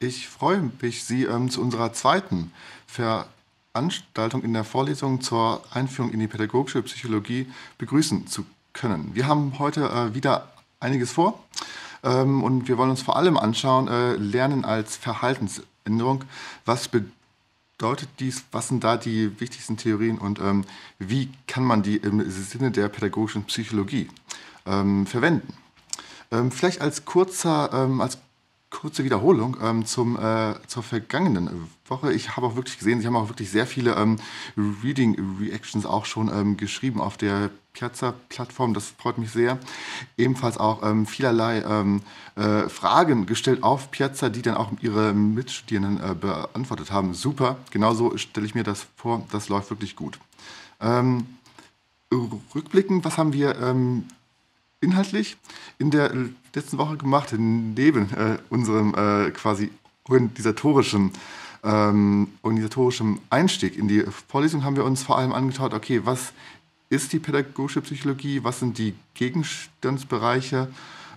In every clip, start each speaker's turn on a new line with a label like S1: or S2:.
S1: Ich freue mich, Sie ähm, zu unserer zweiten Veranstaltung in der Vorlesung zur Einführung in die pädagogische Psychologie begrüßen zu können. Wir haben heute äh, wieder einiges vor ähm, und wir wollen uns vor allem anschauen, äh, Lernen als Verhaltensänderung. Was bedeutet dies? Was sind da die wichtigsten Theorien und ähm, wie kann man die im Sinne der pädagogischen Psychologie ähm, verwenden? Ähm, vielleicht als kurzer, ähm, als kurze Wiederholung ähm, zum, äh, zur vergangenen Woche. Ich habe auch wirklich gesehen, Sie haben auch wirklich sehr viele ähm, Reading-Reactions auch schon ähm, geschrieben auf der Piazza-Plattform. Das freut mich sehr. Ebenfalls auch ähm, vielerlei ähm, äh, Fragen gestellt auf Piazza, die dann auch Ihre Mitstudierenden äh, beantwortet haben. Super, genauso stelle ich mir das vor. Das läuft wirklich gut. Ähm, rückblicken, was haben wir inhaltlich in der letzten Woche gemacht, neben äh, unserem äh, quasi organisatorischen, ähm, organisatorischen Einstieg in die Vorlesung haben wir uns vor allem angeschaut, okay, was ist die pädagogische Psychologie, was sind die Gegenstandsbereiche,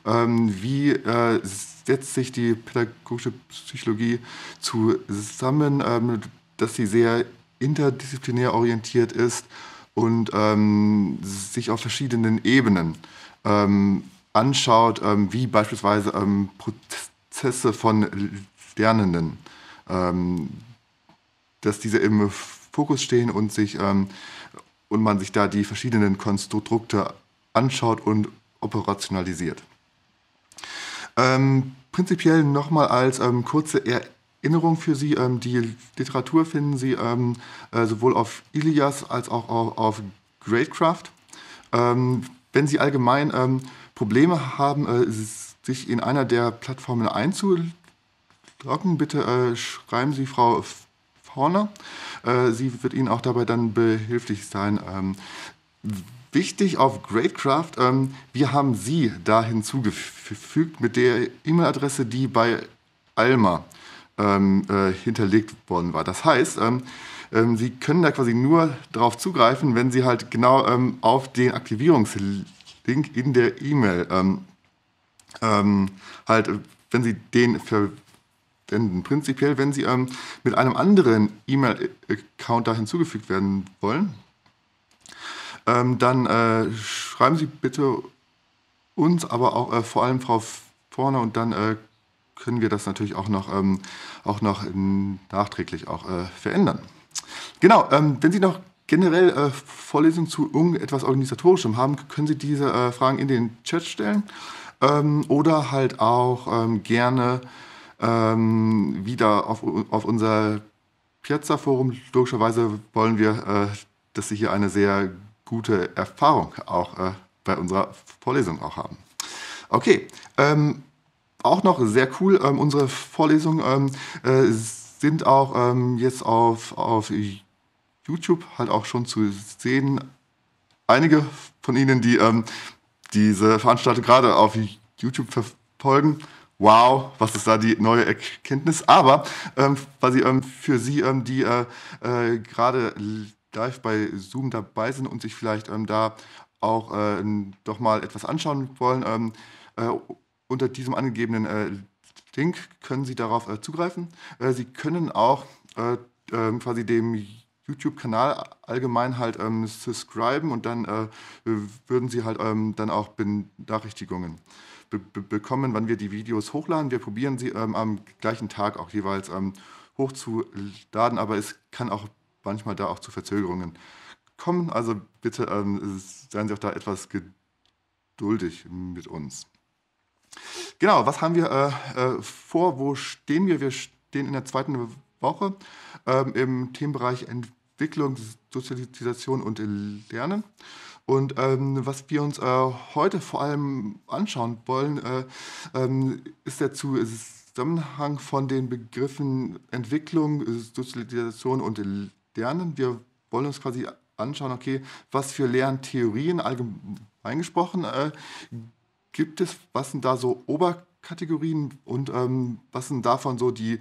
S1: ähm, wie äh, setzt sich die pädagogische Psychologie zusammen, ähm, dass sie sehr interdisziplinär orientiert ist und ähm, sich auf verschiedenen Ebenen ähm, anschaut, ähm, wie beispielsweise ähm, Prozesse von Lernenden, ähm, dass diese im Fokus stehen und sich ähm, und man sich da die verschiedenen Konstrukte anschaut und operationalisiert. Ähm, prinzipiell nochmal als kurze Erinnerung für Sie. die Literatur finden Sie äh, sowohl auf Ilias als auch auf, auf Greatcraft. wenn Sie allgemein Probleme haben, äh, sich in einer der Plattformen einzuloggen, bitte äh, schreiben Sie Frau Horner. Äh, sie wird Ihnen auch dabei dann behilflich sein. Ähm, wichtig auf Gradecraft, ähm, wir haben Sie da hinzugefügt mit der E-Mail-Adresse, die bei Alma ähm, hinterlegt worden war. Das heißt, Sie können da quasi nur darauf zugreifen, wenn Sie halt genau auf den Aktivierungslink Link in der E-Mail ähm, ähm, halt, wenn Sie den verwenden, prinzipiell, wenn Sie ähm, mit einem anderen E-Mail-Account da hinzugefügt werden wollen, ähm, dann äh, schreiben Sie bitte uns, aber auch äh, vor allem Frau Vorne und dann äh, können wir das natürlich auch noch, ähm, auch noch nachträglich auch äh, verändern. Genau, ähm, wenn Sie noch generell äh, Vorlesungen zu irgendetwas Organisatorischem haben, können Sie diese äh, Fragen in den Chat stellen ähm, oder halt auch ähm, gerne ähm, wieder auf, auf unser Piazza-Forum. Logischerweise wollen wir, äh, dass Sie hier eine sehr gute Erfahrung auch äh, bei unserer Vorlesung auch haben. Okay, ähm, auch noch sehr cool, ähm, unsere Vorlesungen ähm, äh, sind auch jetzt auf, auf YouTube halt auch schon zu sehen. Einige von Ihnen, die ähm, diese Veranstaltung gerade auf YouTube verfolgen, wow, was ist da die neue Erkenntnis? Aber ähm, quasi ähm, für Sie, ähm, die äh, äh, gerade live bei Zoom dabei sind und sich vielleicht ähm, da auch äh, doch mal etwas anschauen wollen, ähm, äh, unter diesem angegebenen äh, Link können Sie darauf äh, zugreifen. Sie können auch ähm, quasi dem YouTube-Kanal allgemein halt ähm, subscriben und dann äh, würden sie halt ähm, dann auch Benachrichtigungen be be bekommen, wann wir die Videos hochladen. Wir probieren sie ähm, am gleichen Tag auch jeweils ähm, hochzuladen, aber es kann auch manchmal da auch zu Verzögerungen kommen. Also bitte ähm, seien Sie auch da etwas geduldig mit uns. Genau, was haben wir äh, äh, vor? Wo stehen wir? Wir stehen in der zweiten Woche ähm, im Themenbereich Entwicklung, Sozialisation und Lernen. Und ähm, was wir uns äh, heute vor allem anschauen wollen, äh, ähm, ist der Zusammenhang von den Begriffen Entwicklung, Sozialisation und Lernen. Wir wollen uns quasi anschauen, okay, was für Lerntheorien allgemein gesprochen äh, gibt es, was sind da so Ober Kategorien und ähm, was sind davon so die,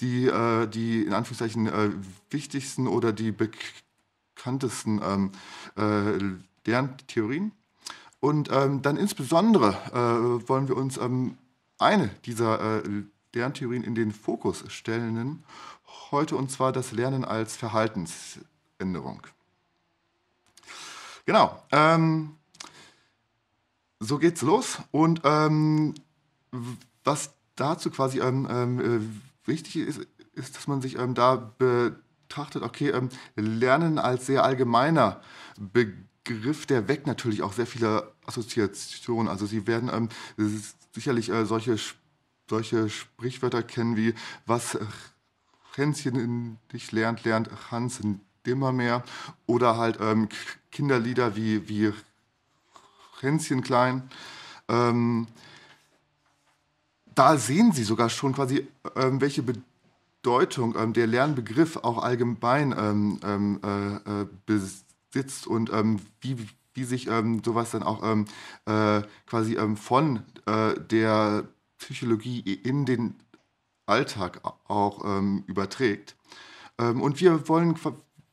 S1: die, äh, die in Anführungszeichen äh, wichtigsten oder die bekanntesten ähm, äh, Lerntheorien? Und ähm, dann insbesondere äh, wollen wir uns ähm, eine dieser äh, Lerntheorien in den Fokus stellen heute und zwar das Lernen als Verhaltensänderung. Genau ähm, so geht's los. Und ähm, was dazu quasi ähm, ähm äh, wichtig ist, ist, dass man sich ähm, da betrachtet, okay, ähm, Lernen als sehr allgemeiner Begriff, der weckt natürlich auch sehr viele Assoziationen. Also sie werden ähm, sicherlich äh, solche, solche Sprichwörter kennen wie was Hänschen dich lernt, lernt Hans dimmer mehr oder halt ähm, Kinderlieder wie, wie Hänschen klein da sehen Sie sogar schon quasi, ähm, welche Bedeutung ähm, der Lernbegriff auch allgemein ähm, ähm äh, äh, besitzt und ähm, wie, wie sich ähm, sowas dann auch äh, quasi von äh, der Psychologie in den Alltag auch überträgt. und wir wollen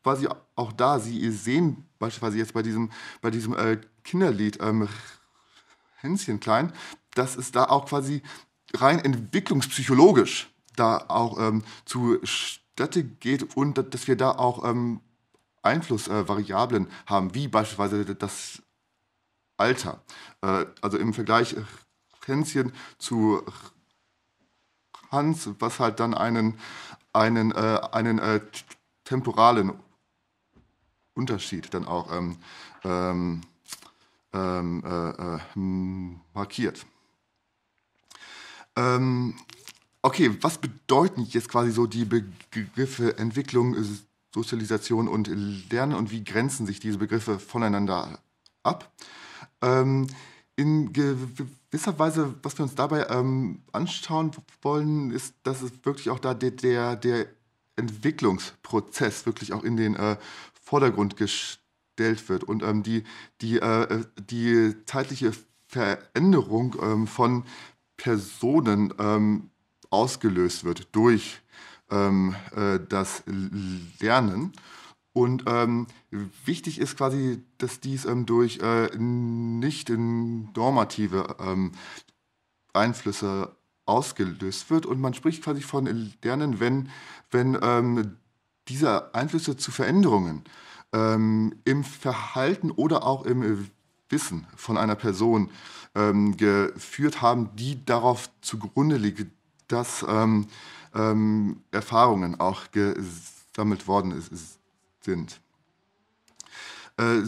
S1: quasi auch da, Sie sehen beispielsweise jetzt bei diesem, bei diesem äh, Kinderlied Hänschen klein, dass es da auch quasi rein entwicklungspsychologisch da auch ähm, zu Städte geht und dass wir da auch ähm, Einflussvariablen äh, haben, wie beispielsweise das Alter. Äh, also im Vergleich Hänschen äh, zu Hans, was halt dann einen, einen, äh, einen äh, temporalen Unterschied dann auch ähm, ähm, ähm äh, äh, markiert. Ähm, okay, was bedeuten jetzt quasi so die Begriffe Entwicklung, äh, Sozialisation und Lernen und wie grenzen sich diese Begriffe voneinander ab? Ähm, in gewisser Weise, was wir uns dabei ähm, anschauen wollen, ist, dass es wirklich auch da der, der, der Entwicklungsprozess wirklich auch in den äh, Vordergrund gestellt wird und ähm, die, die, äh, äh die zeitliche Veränderung ähm, von Personen ähm, ausgelöst wird durch ähm, äh, das Lernen. Und ähm, wichtig ist quasi, dass dies ähm, durch äh, nicht normative ähm, Einflüsse ausgelöst wird. Und man spricht quasi von Lernen, wenn, wenn ähm, diese Einflüsse zu Veränderungen im Verhalten oder auch im Wissen von einer Person ähm, geführt haben, die darauf zugrunde liegt, dass ähm, ähm, Erfahrungen auch gesammelt worden ist, sind. Äh,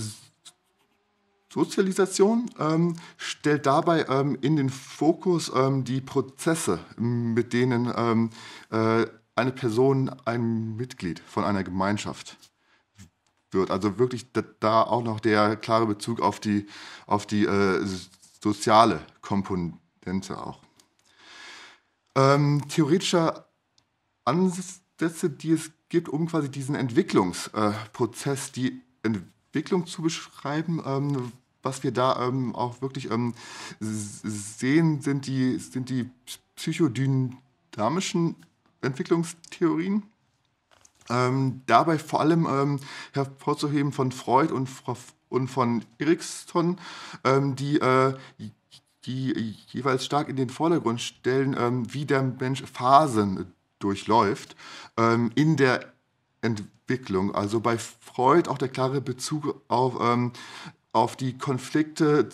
S1: Sozialisation ähm, stellt dabei ähm, in den Fokus ähm, die Prozesse, mit denen ähm, äh, eine Person ein Mitglied von einer Gemeinschaft wird. Also wirklich da auch noch der klare Bezug auf die, auf die äh, soziale Komponente auch. Ähm, theoretischer Ansätze, die es gibt, um quasi diesen Entwicklungsprozess, äh, die Entwicklung zu beschreiben. Ähm, was wir da ähm, auch wirklich ähm, sehen, sind die, sind die psychodynamischen Entwicklungstheorien. Ähm, dabei vor allem ähm, hervorzuheben von Freud und, und von Erikson, ähm, die, äh, die jeweils stark in den Vordergrund stellen, ähm, wie der Mensch Phasen durchläuft ähm, in der Entwicklung. Also bei Freud auch der klare Bezug auf, ähm, auf die Konflikte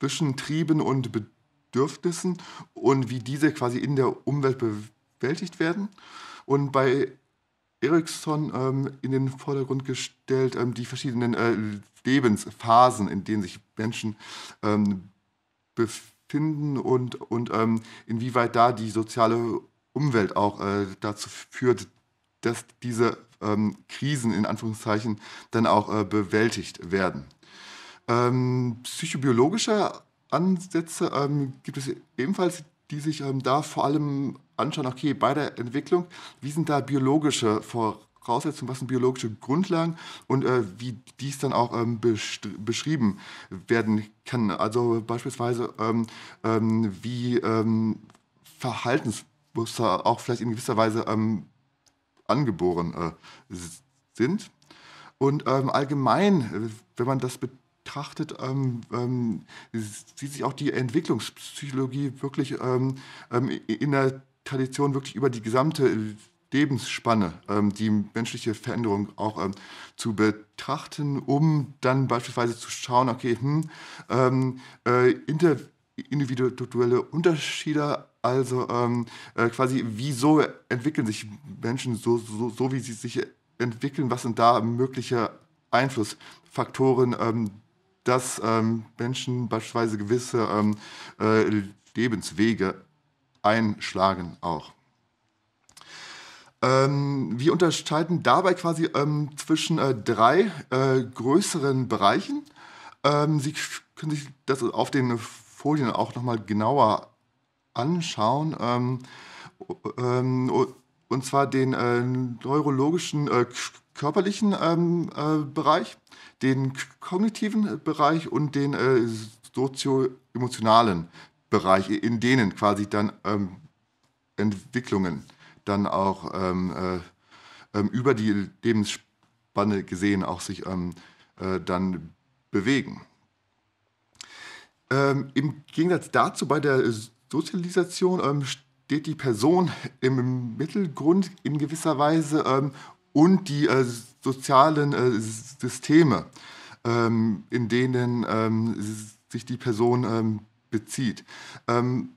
S1: zwischen Trieben und Bedürfnissen und wie diese quasi in der Umwelt bewältigt werden. Und bei Ericsson ähm, in den Vordergrund gestellt, ähm, die verschiedenen äh, Lebensphasen, in denen sich Menschen ähm, befinden und, und ähm, inwieweit da die soziale Umwelt auch äh, dazu führt, dass diese ähm, Krisen in Anführungszeichen dann auch äh, bewältigt werden. Ähm, psychobiologische Ansätze gibt es ebenfalls, die sich ähm, da vor allem anschauen, okay, bei der Entwicklung, wie sind da biologische Voraussetzungen, was sind biologische Grundlagen und äh, wie dies dann auch ähm, beschrieben werden kann. Also beispielsweise, ähm, ähm wie ähm, Verhaltensmuster auch vielleicht in gewisser Weise ähm, angeboren äh, sind. Und allgemein, äh, wenn man das betrachtet, betrachtet, ähm, ähm, sieht sich auch die Entwicklungspsychologie wirklich ähm, ähm in der Tradition wirklich über die gesamte Lebensspanne, ähm, die menschliche Veränderung auch ähm, zu betrachten, um dann beispielsweise zu schauen, okay, hm, äh, individuelle Unterschiede also ähm, äh, quasi, wieso entwickeln sich Menschen so, so, so, wie sie sich entwickeln? Was sind da mögliche Einflussfaktoren, ähm, dass ähm, Menschen beispielsweise gewisse ähm, äh, Lebenswege einschlagen auch. Ähm, wir unterscheiden dabei quasi ähm, zwischen äh, drei äh, größeren Bereichen. Ähm, Sie können sich das auf den Folien auch nochmal genauer anschauen. Ähm, und zwar den äh, neurologischen äh, körperlichen äh, Bereich den kognitiven Bereich und den äh, sozio-emotionalen Bereich, in denen quasi dann ähm, Entwicklungen dann auch ähm, äh, ähm, über die Lebensspanne gesehen auch sich ähm, äh, dann bewegen. Ähm, Im Gegensatz dazu bei der Sozialisation ähm, steht die Person im Mittelgrund in gewisser Weise und die äh, sozialen äh, Systeme, ähm, in denen ähm, sich die Person ähm, bezieht. Ähm,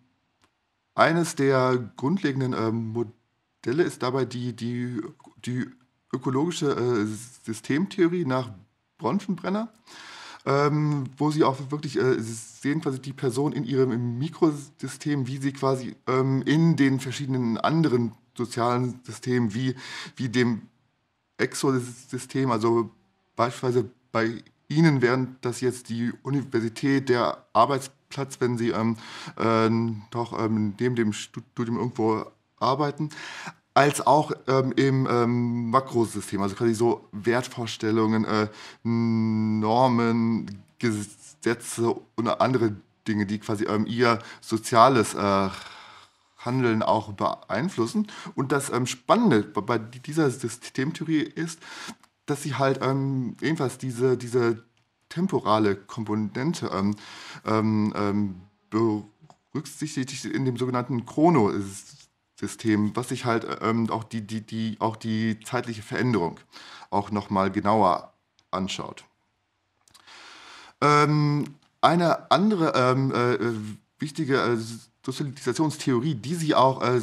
S1: eines der grundlegenden ähm, Modelle ist dabei die, die, die ökologische äh, Systemtheorie nach Bronfenbrenner. Ähm, wo sie auch wirklich äh, sehen, quasi die Person in ihrem Mikrosystem, wie sie quasi ähm, in den verschiedenen anderen sozialen Systemen, wie, wie dem Exosystem, also beispielsweise bei Ihnen wären das jetzt die Universität, der Arbeitsplatz, wenn Sie ähm, äh, doch ähm, neben dem Studium irgendwo arbeiten, als auch ähm, im ähm, Makrosystem, also quasi so Wertvorstellungen, äh, Normen, Gesetze und andere Dinge, die quasi ähm, Ihr soziales äh, Handeln auch beeinflussen. Und das ähm, Spannende bei dieser Systemtheorie ist, dass sie halt ähm, ebenfalls diese, diese temporale Komponente ähm, ähm, ähm berücksichtigt in dem sogenannten Chronosystem, was sich halt ähm, auch, die, die, die, auch die zeitliche Veränderung auch nochmal genauer anschaut. eine andere äh, äh, wichtige äh, Sozialisationstheorie, die Sie auch äh,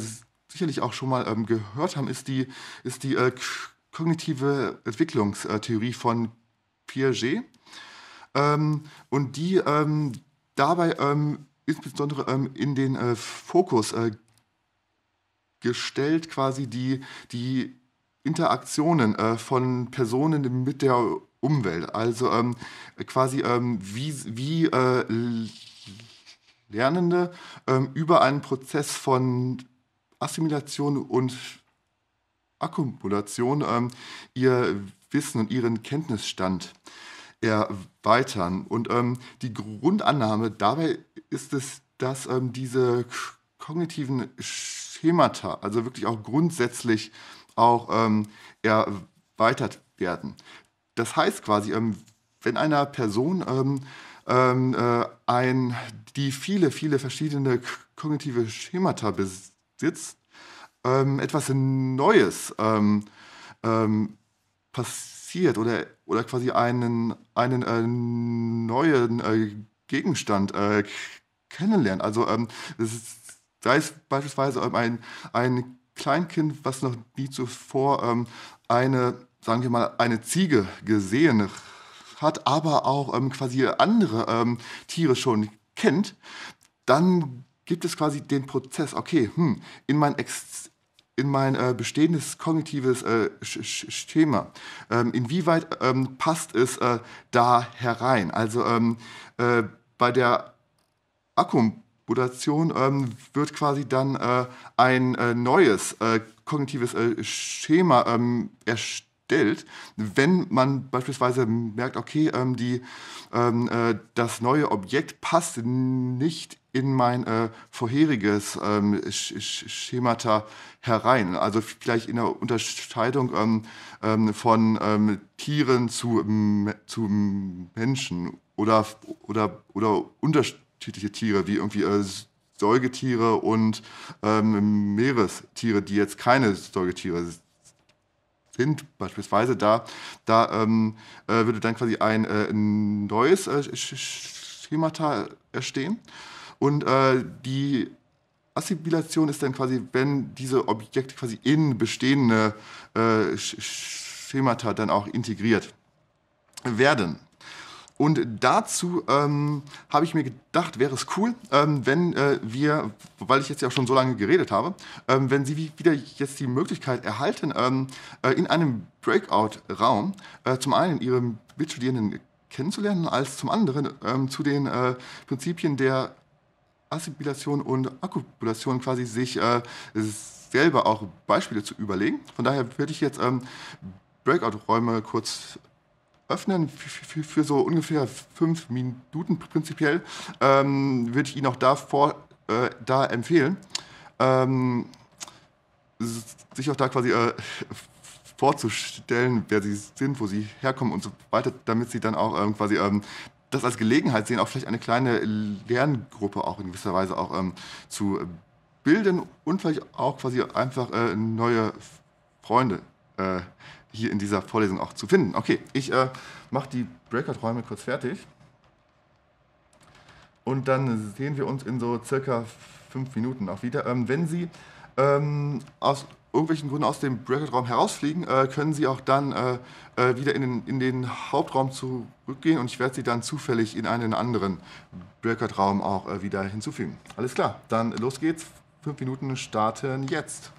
S1: sicherlich auch schon mal ähm, gehört haben, ist die, ist die äh, kognitive Entwicklungstheorie von Piaget. Ähm, und die ähm, dabei ähm, insbesondere ähm, in den äh, Fokus äh, gestellt, quasi die, die Interaktionen äh, von Personen mit der Umwelt. Also ähm, quasi wie, wie äh, Lernende ähm, über einen Prozess von Assimilation und Akkumulation ähm, ihr Wissen und ihren Kenntnisstand erweitern. Und ähm, die Grundannahme dabei ist es, dass ähm, diese kognitiven Schemata, also wirklich auch grundsätzlich auch ähm, erweitert werden. Das heißt quasi, ähm, wenn einer Person ähm, äh, ein, die viele, viele verschiedene kognitive Schemata besitzt, ähm, etwas Neues ähm, ähm, passiert oder, oder quasi einen, einen äh, neuen äh, Gegenstand äh, kennenlernt. Also ähm, ist, sei es beispielsweise ähm, ein, ein Kleinkind, was noch nie zuvor eine, sagen wir mal, eine Ziege gesehen hat hat, aber auch ähm, quasi andere ähm, Tiere schon kennt, dann gibt es quasi den Prozess, okay, hm, in mein Ex in mein äh, bestehendes kognitives äh, Schema. Ähm, inwieweit ähm, passt es äh, da herein? Also ähm, äh, bei der Akkumulation ähm, wird quasi dann äh, ein äh, neues kognitives Schema ähm, erstellt Geld, wenn man beispielsweise merkt, okay, ähm, die, ähm, äh, das neue Objekt passt nicht in mein äh, vorheriges ähm, Sch Sch Schemata herein. Also vielleicht in der Unterscheidung ähm, ähm, von ähm, Tieren zu, zu Menschen oder, oder, oder unterschiedliche Tiere wie irgendwie äh, Säugetiere und Meerestiere, die jetzt keine Säugetiere sind Wind beispielsweise, da, da ähm, äh, würde dann quasi ein äh, neues äh, Schemata erstehen. Und äh, die Assimilation ist dann quasi, wenn diese Objekte quasi in bestehende äh, Schemata dann auch integriert werden. Und dazu ähm, habe ich mir gedacht, wäre es cool, ähm, wenn äh, wir, weil ich jetzt ja auch schon so lange geredet habe, ähm, wenn Sie wieder jetzt die Möglichkeit erhalten, ähm, äh, in einem Breakout-Raum äh, zum einen Ihre Mitstudierenden kennenzulernen, als zum anderen ähm, zu den äh, Prinzipien der Assimilation und Akkupulation quasi sich äh, selber auch Beispiele zu überlegen. Von daher würde ich jetzt ähm, Breakout-Räume kurz öffnen für, für so ungefähr fünf Minuten prinzipiell, ähm, würde ich Ihnen auch davor, äh, da empfehlen, ähm, sich auch da quasi äh, vorzustellen, wer Sie sind, wo Sie herkommen und so weiter, damit Sie dann auch ähm, quasi ähm, das als Gelegenheit sehen, auch vielleicht eine kleine Lerngruppe auch in gewisser Weise auch ähm, zu äh, bilden und vielleicht auch quasi einfach äh, neue Freunde äh, hier in dieser Vorlesung auch zu finden. Okay, ich äh, mache die Breakout-Räume kurz fertig. Und dann sehen wir uns in so circa fünf Minuten auch wieder. Ähm, wenn Sie ähm, aus irgendwelchen Gründen aus dem Breakout-Raum herausfliegen, äh, können Sie auch dann äh, äh, wieder in den, in den Hauptraum zurückgehen und ich werde Sie dann zufällig in einen anderen Breakout-Raum auch äh, wieder hinzufügen. Alles klar, dann los geht's. Fünf Minuten starten jetzt.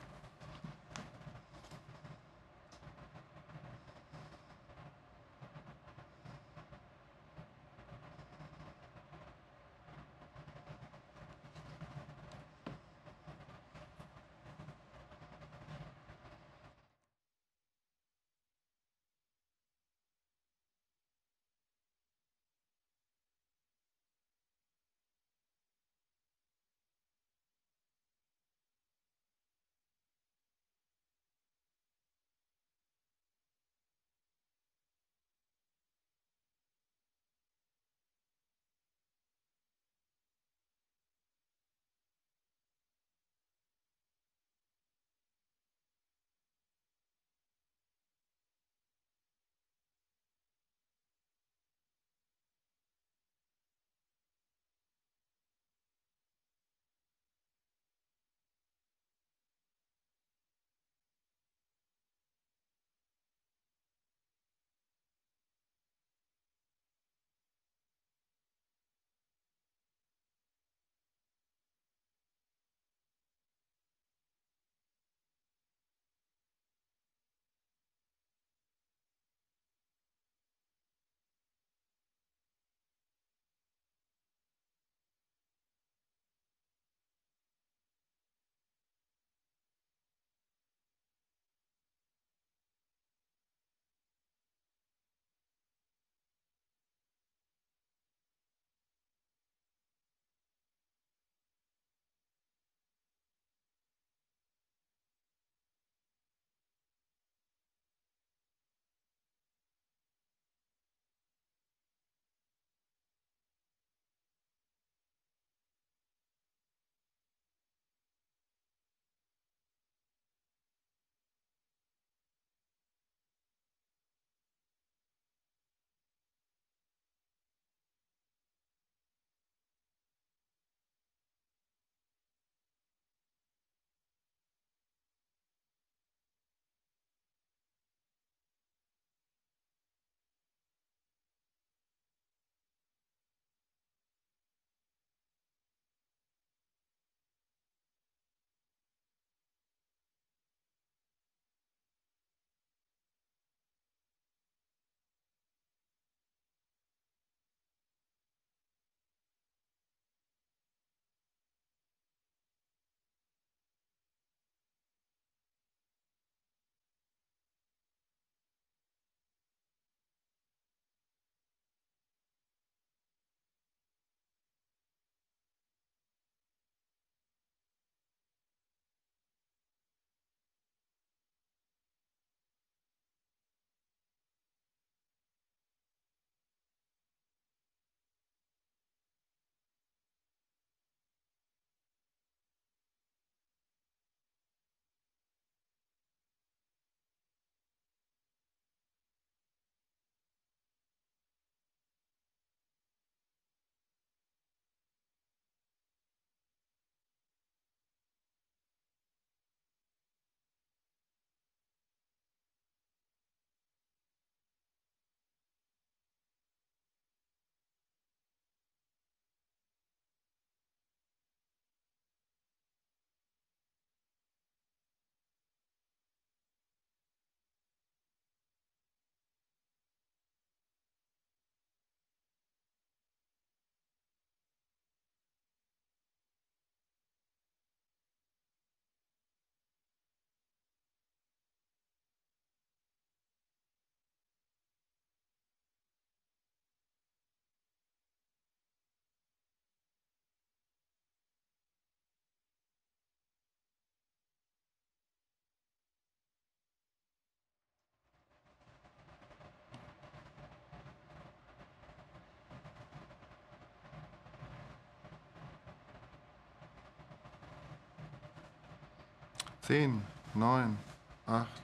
S1: 10, 9, 8, 7.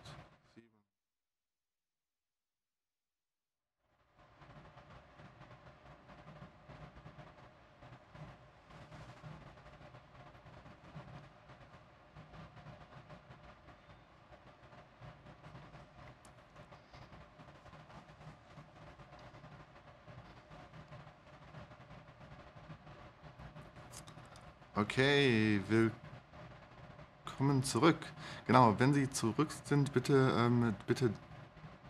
S1: Okay, willkommen kommen zurück. Genau, wenn Sie zurück sind, bitte, ähm, bitte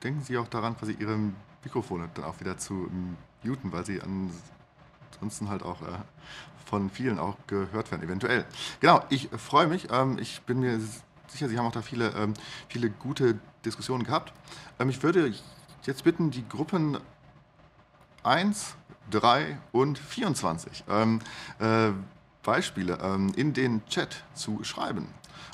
S1: denken Sie auch daran, quasi Ihre Mikrofone dann auch wieder zu ähm, muten, weil Sie ansonsten halt auch äh, von vielen auch gehört werden, eventuell. Genau, ich freue mich. Ähm, ich bin mir sicher, Sie haben auch da viele, ähm, viele gute Diskussionen gehabt. Ähm, ich würde jetzt bitten, die Gruppen 1, 3 und 24 ähm, äh, Beispiele ähm, in den Chat zu schreiben.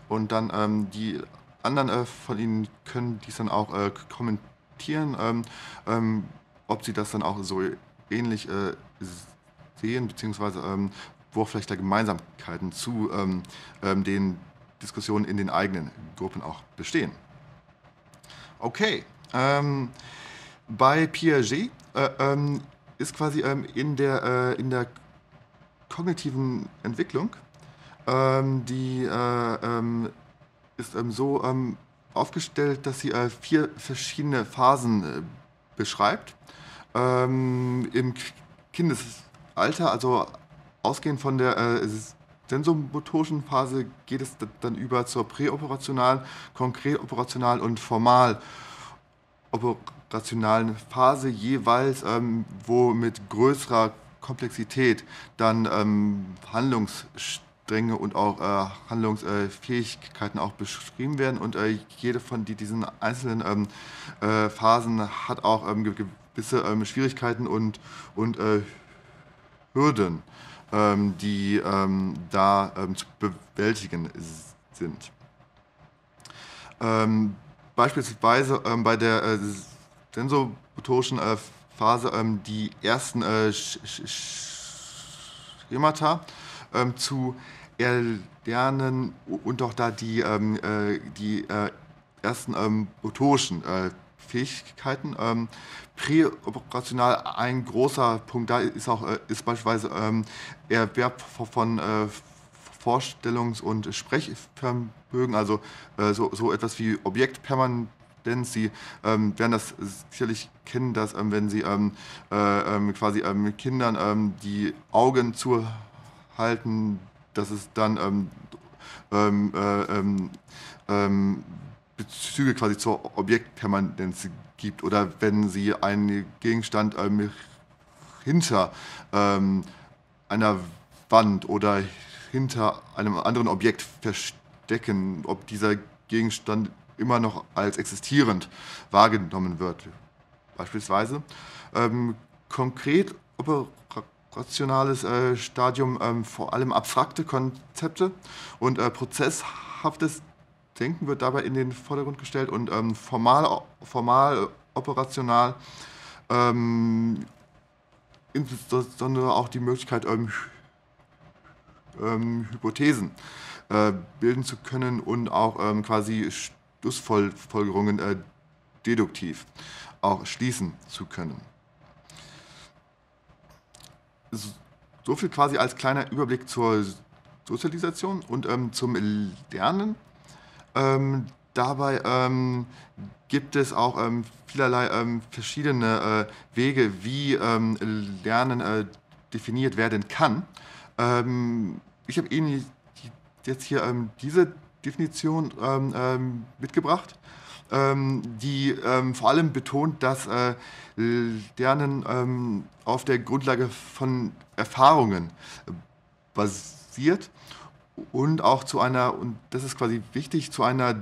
S1: Und dann ähm, die anderen äh, von Ihnen können dies dann auch äh, kommentieren, ähm, ähm, ob Sie das dann auch so ähnlich äh, sehen, beziehungsweise ähm, wo vielleicht da Gemeinsamkeiten zu ähm, ähm, den Diskussionen in den eigenen Gruppen auch bestehen. Okay. bei Piaget äh, ist quasi in, der, äh, in der kognitiven Entwicklung ähm, die äh, ähm, ist ähm, so ähm, aufgestellt, dass sie äh, vier verschiedene Phasen äh, beschreibt. Im Kindesalter, also ausgehend von der äh, sensormotorischen Phase geht es dann über zur präoperationalen, konkret operationalen und formal operationalen Phase jeweils, ähm, wo mit größerer Komplexität dann ähm, Handlungsstränge Handlungsstränge und auch äh, Handlungsfähigkeiten auch beschrieben werden. Und äh, jede von die, diesen einzelnen ähm, äh, Phasen hat auch ähm, gewisse ähm, Schwierigkeiten und, und äh, Hürden, ähm, die ähm, da ähm, zu bewältigen sind. beispielsweise bei der äh, sensormotorischen äh, Phase die ersten äh, Schemata ähm, zu erlernen und auch da die, ähm, äh, die äh, ersten ähm, motorischen äh, Fähigkeiten. Ähm, präoperational ein großer Punkt da ist auch äh, ist beispielsweise ähm, Erwerb von äh, Vorstellungs- und Sprechvermögen, also äh, so, so etwas wie Objektpermanent denn sie ähm, werden das sicherlich kennen, dass ähm, wenn sie ähm, äh, ähm, quasi ähm, Kindern ähm, die Augen zuhalten dass es dann ähm ähm, äh, ähm, ähm, Bezüge quasi zur Objektpermanenz gibt oder wenn sie einen Gegenstand ähm, hinter einer Wand oder hinter einem anderen Objekt verstecken, ob dieser Gegenstand immer noch als existierend wahrgenommen wird. Beispielsweise ähm, konkret operativ rationales äh, Stadium ähm, vor allem abstrakte Konzepte und äh, prozesshaftes Denken wird dabei in den Vordergrund gestellt und ähm, formal, formal, äh, operational, ähm, insbesondere auch die Möglichkeit, ähm, ähm, Hypothesen äh, bilden zu können und auch ähm, quasi Schlussfolgerungen äh, deduktiv auch schließen zu können so viel quasi als kleiner Überblick zur Sozialisation und ähm, zum Lernen. Ähm, dabei ähm, gibt es auch ähm, vielerlei ähm, verschiedene äh, Wege, wie ähm, Lernen äh, definiert werden kann. ich habe Ihnen jetzt hier diese Definition mitgebracht ähm, die ähm, vor allem betont, dass äh, Lernen ähm, auf der Grundlage von Erfahrungen äh, basiert und auch zu einer, und das ist quasi wichtig, zu einer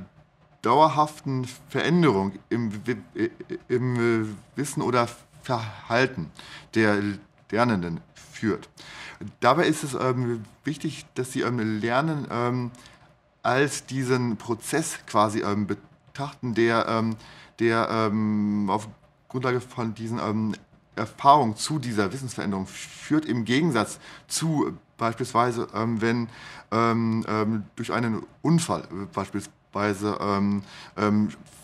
S1: dauerhaften Veränderung im, äh, äh, im Wissen oder Verhalten der Lernenden führt. Dabei ist es ähm, wichtig, dass sie ähm, Lernen ähm, als diesen Prozess quasi ähm, Karten, der, ähm, der ähm, auf Grundlage von diesen ähm, Erfahrungen zu dieser Wissensveränderung führt, im Gegensatz zu beispielsweise, ähm, wenn ähm, ähm, durch einen Unfall äh, beispielsweise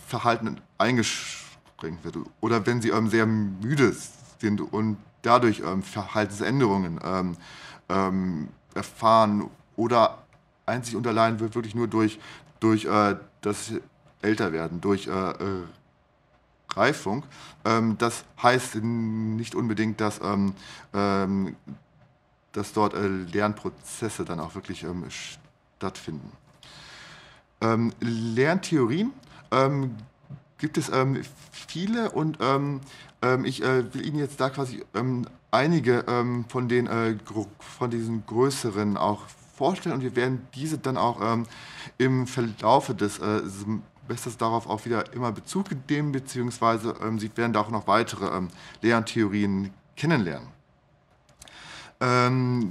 S1: Verhalten eingeschränkt wird oder wenn sie sehr müde sind und dadurch Verhaltensänderungen erfahren oder einzig und allein wird wirklich nur durch, durch äh, das älter werden durch äh, äh, Reifung. Ähm, das heißt nicht unbedingt, dass, ähm, ähm, dass dort äh, Lernprozesse dann auch wirklich ähm, stattfinden. Ähm, Lerntheorien ähm, gibt es viele und ich äh, will Ihnen jetzt da quasi einige von, den, äh, von diesen größeren auch vorstellen und wir werden diese dann auch im Verlaufe des äh, lässt das darauf auch wieder immer Bezug nehmen, beziehungsweise ähm, Sie werden da auch noch weitere ähm, Lerntheorien kennenlernen. Ähm,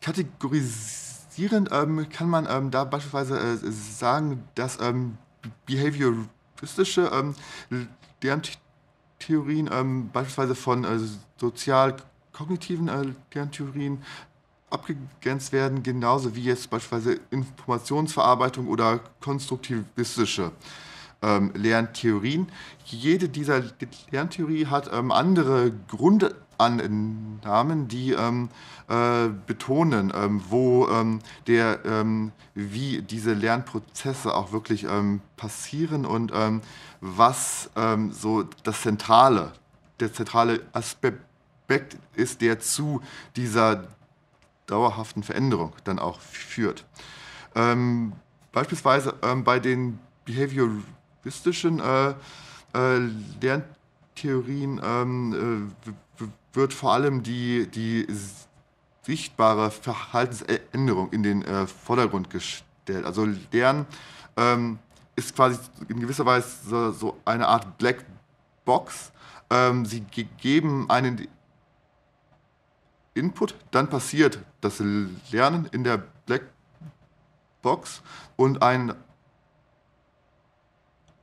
S1: kategorisierend ähm, kann man ähm, da beispielsweise äh, sagen, dass ähm, behavioristische Lerntheorien beispielsweise von äh, sozial-kognitiven äh, Lerntheorien abgegrenzt werden, genauso wie jetzt beispielsweise Informationsverarbeitung oder konstruktivistische ähm, Lerntheorien. Jede dieser Lerntheorie hat ähm, andere Grundannahmen, die ähm, äh, betonen, ähm, wo ähm, der, ähm, wie diese Lernprozesse auch wirklich passieren und was so das zentrale, der zentrale Aspekt ist, der zu dieser dauerhaften Veränderung dann auch führt. Ähm, beispielsweise ähm, bei den behavioristischen äh, äh, Lerntheorien ähm, äh, wird vor allem die, die sichtbare Verhaltensänderung in den äh, Vordergrund gestellt. Also Lernen ähm, ist quasi in gewisser Weise so, so eine Art Black Box. Ähm, sie geben einen Input, dann passiert das Lernen in der Blackbox und ein,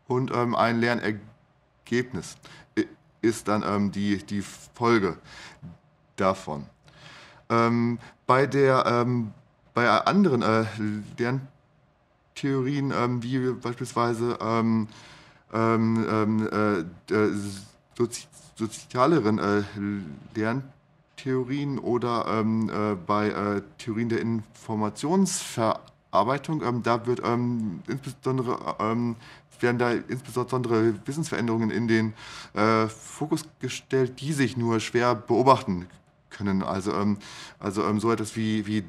S1: und, ähm, ein Lernergebnis ist dann ähm, die, die Folge davon. Ähm, bei, der, ähm, bei anderen äh, Lerntheorien, ähm, wie beispielsweise ähm, ähm äh, sozi sozialeren äh, Lerntheorien, Theorien oder ähm, äh, bei äh, Theorien der Informationsverarbeitung. Ähm, da wird ähm, insbesondere ähm, werden da insbesondere Wissensveränderungen in den äh, Fokus gestellt, die sich nur schwer beobachten können. Also, ähm, also ähm, so etwas wie, wie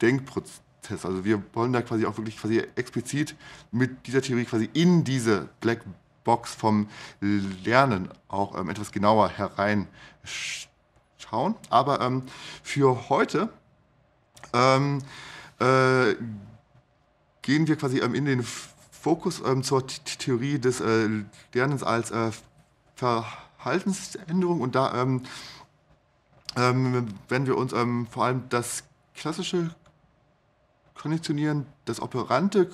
S1: Denkprozess. Also wir wollen da quasi auch wirklich quasi explizit mit dieser Theorie quasi in diese Blackbox vom Lernen auch etwas genauer hereinstellen schauen. Aber ähm, für heute ähm, äh, gehen wir quasi ähm, in den Fokus ähm, zur Th Theorie des äh, Lernens als äh, Verhaltensänderung und da ähm, ähm, werden wir uns vor allem das klassische Konditionieren, das operante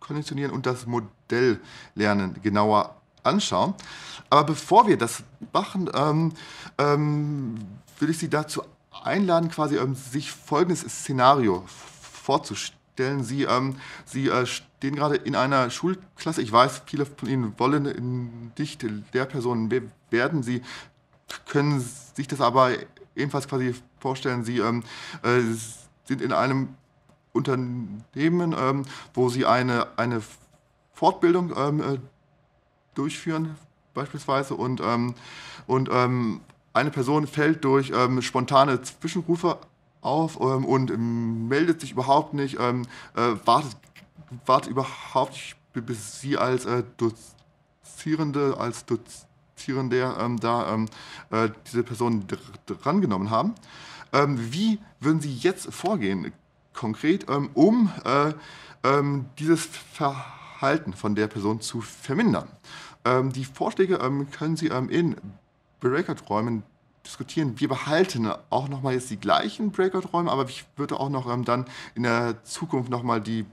S1: Konditionieren und das Modelllernen genauer anschauen. Aber bevor wir das machen, ähm, ähm, will ich Sie dazu einladen, quasi ähm, sich folgendes Szenario vorzustellen. Sie, ähm, Sie äh, stehen gerade in einer Schulklasse. Ich weiß, viele von Ihnen wollen dichte Lehrpersonen werden. Sie können sich das aber ebenfalls quasi vorstellen. Sie ähm, äh, sind in einem Unternehmen, ähm, wo Sie eine, eine Fortbildung ähm, äh, durchführen beispielsweise und, ähm, und ähm, eine Person fällt durch ähm, spontane Zwischenrufe auf ähm, und ähm, meldet sich überhaupt nicht, ähm, äh, wartet, wartet überhaupt nicht, bis sie als äh, Dozierende, als Dozierende da äh, diese Person drangenommen haben. wie würden Sie jetzt vorgehen, konkret, um äh, dieses Verhalten Verhalten von der Person zu vermindern. Ähm, die Vorschläge ähm, können Sie ähm, in Breakout-Räumen diskutieren. Wir behalten auch nochmal jetzt die gleichen Breakout-Räume, aber ich würde auch noch ähm, dann in der Zukunft nochmal die,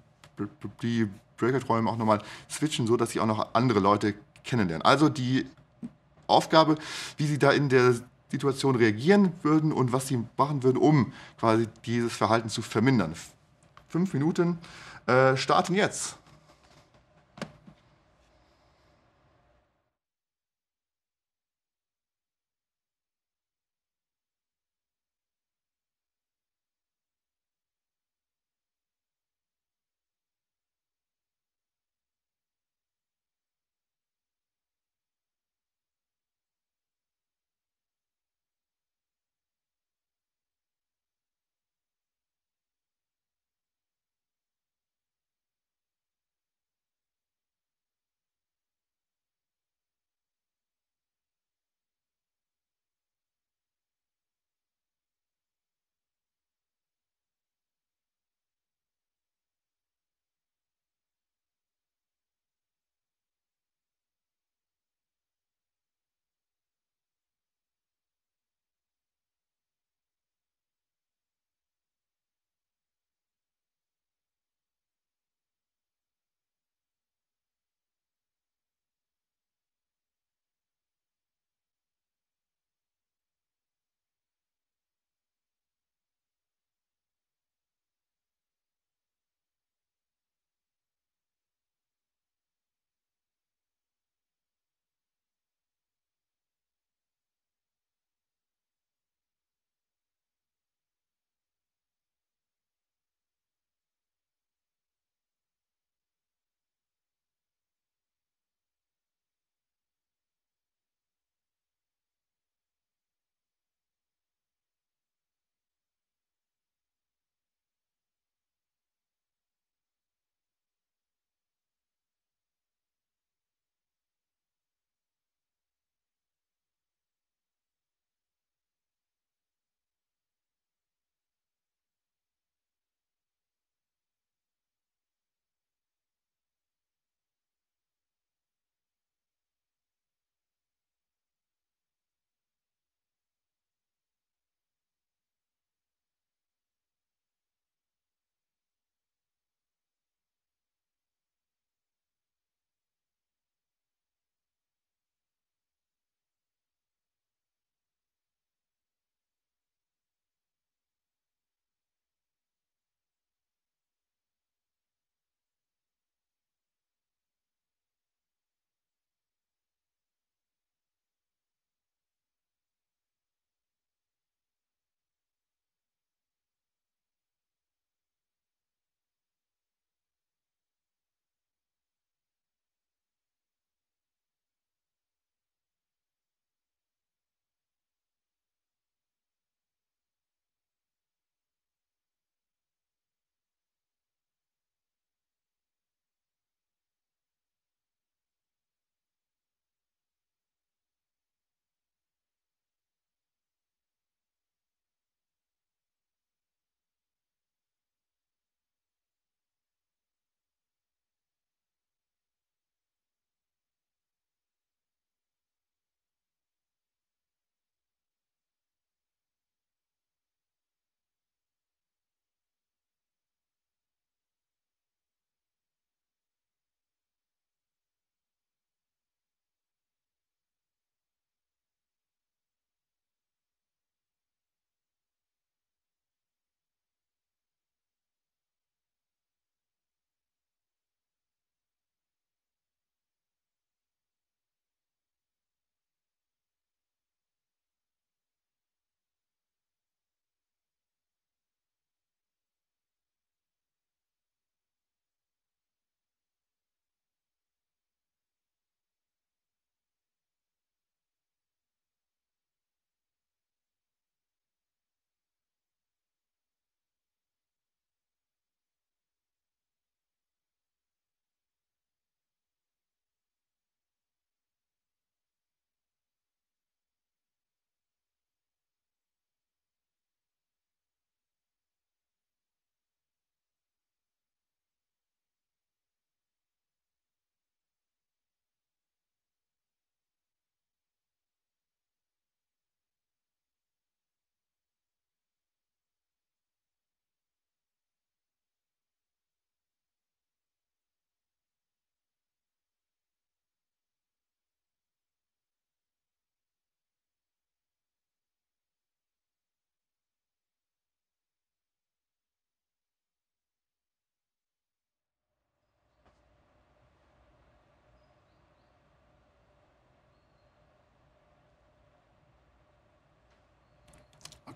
S1: die Breakout-Räume auch nochmal switchen, sodass Sie auch noch andere Leute kennenlernen. Also die Aufgabe, wie Sie da in der Situation reagieren würden und was Sie machen würden, um quasi dieses Verhalten zu vermindern. Fünf Minuten äh, starten jetzt.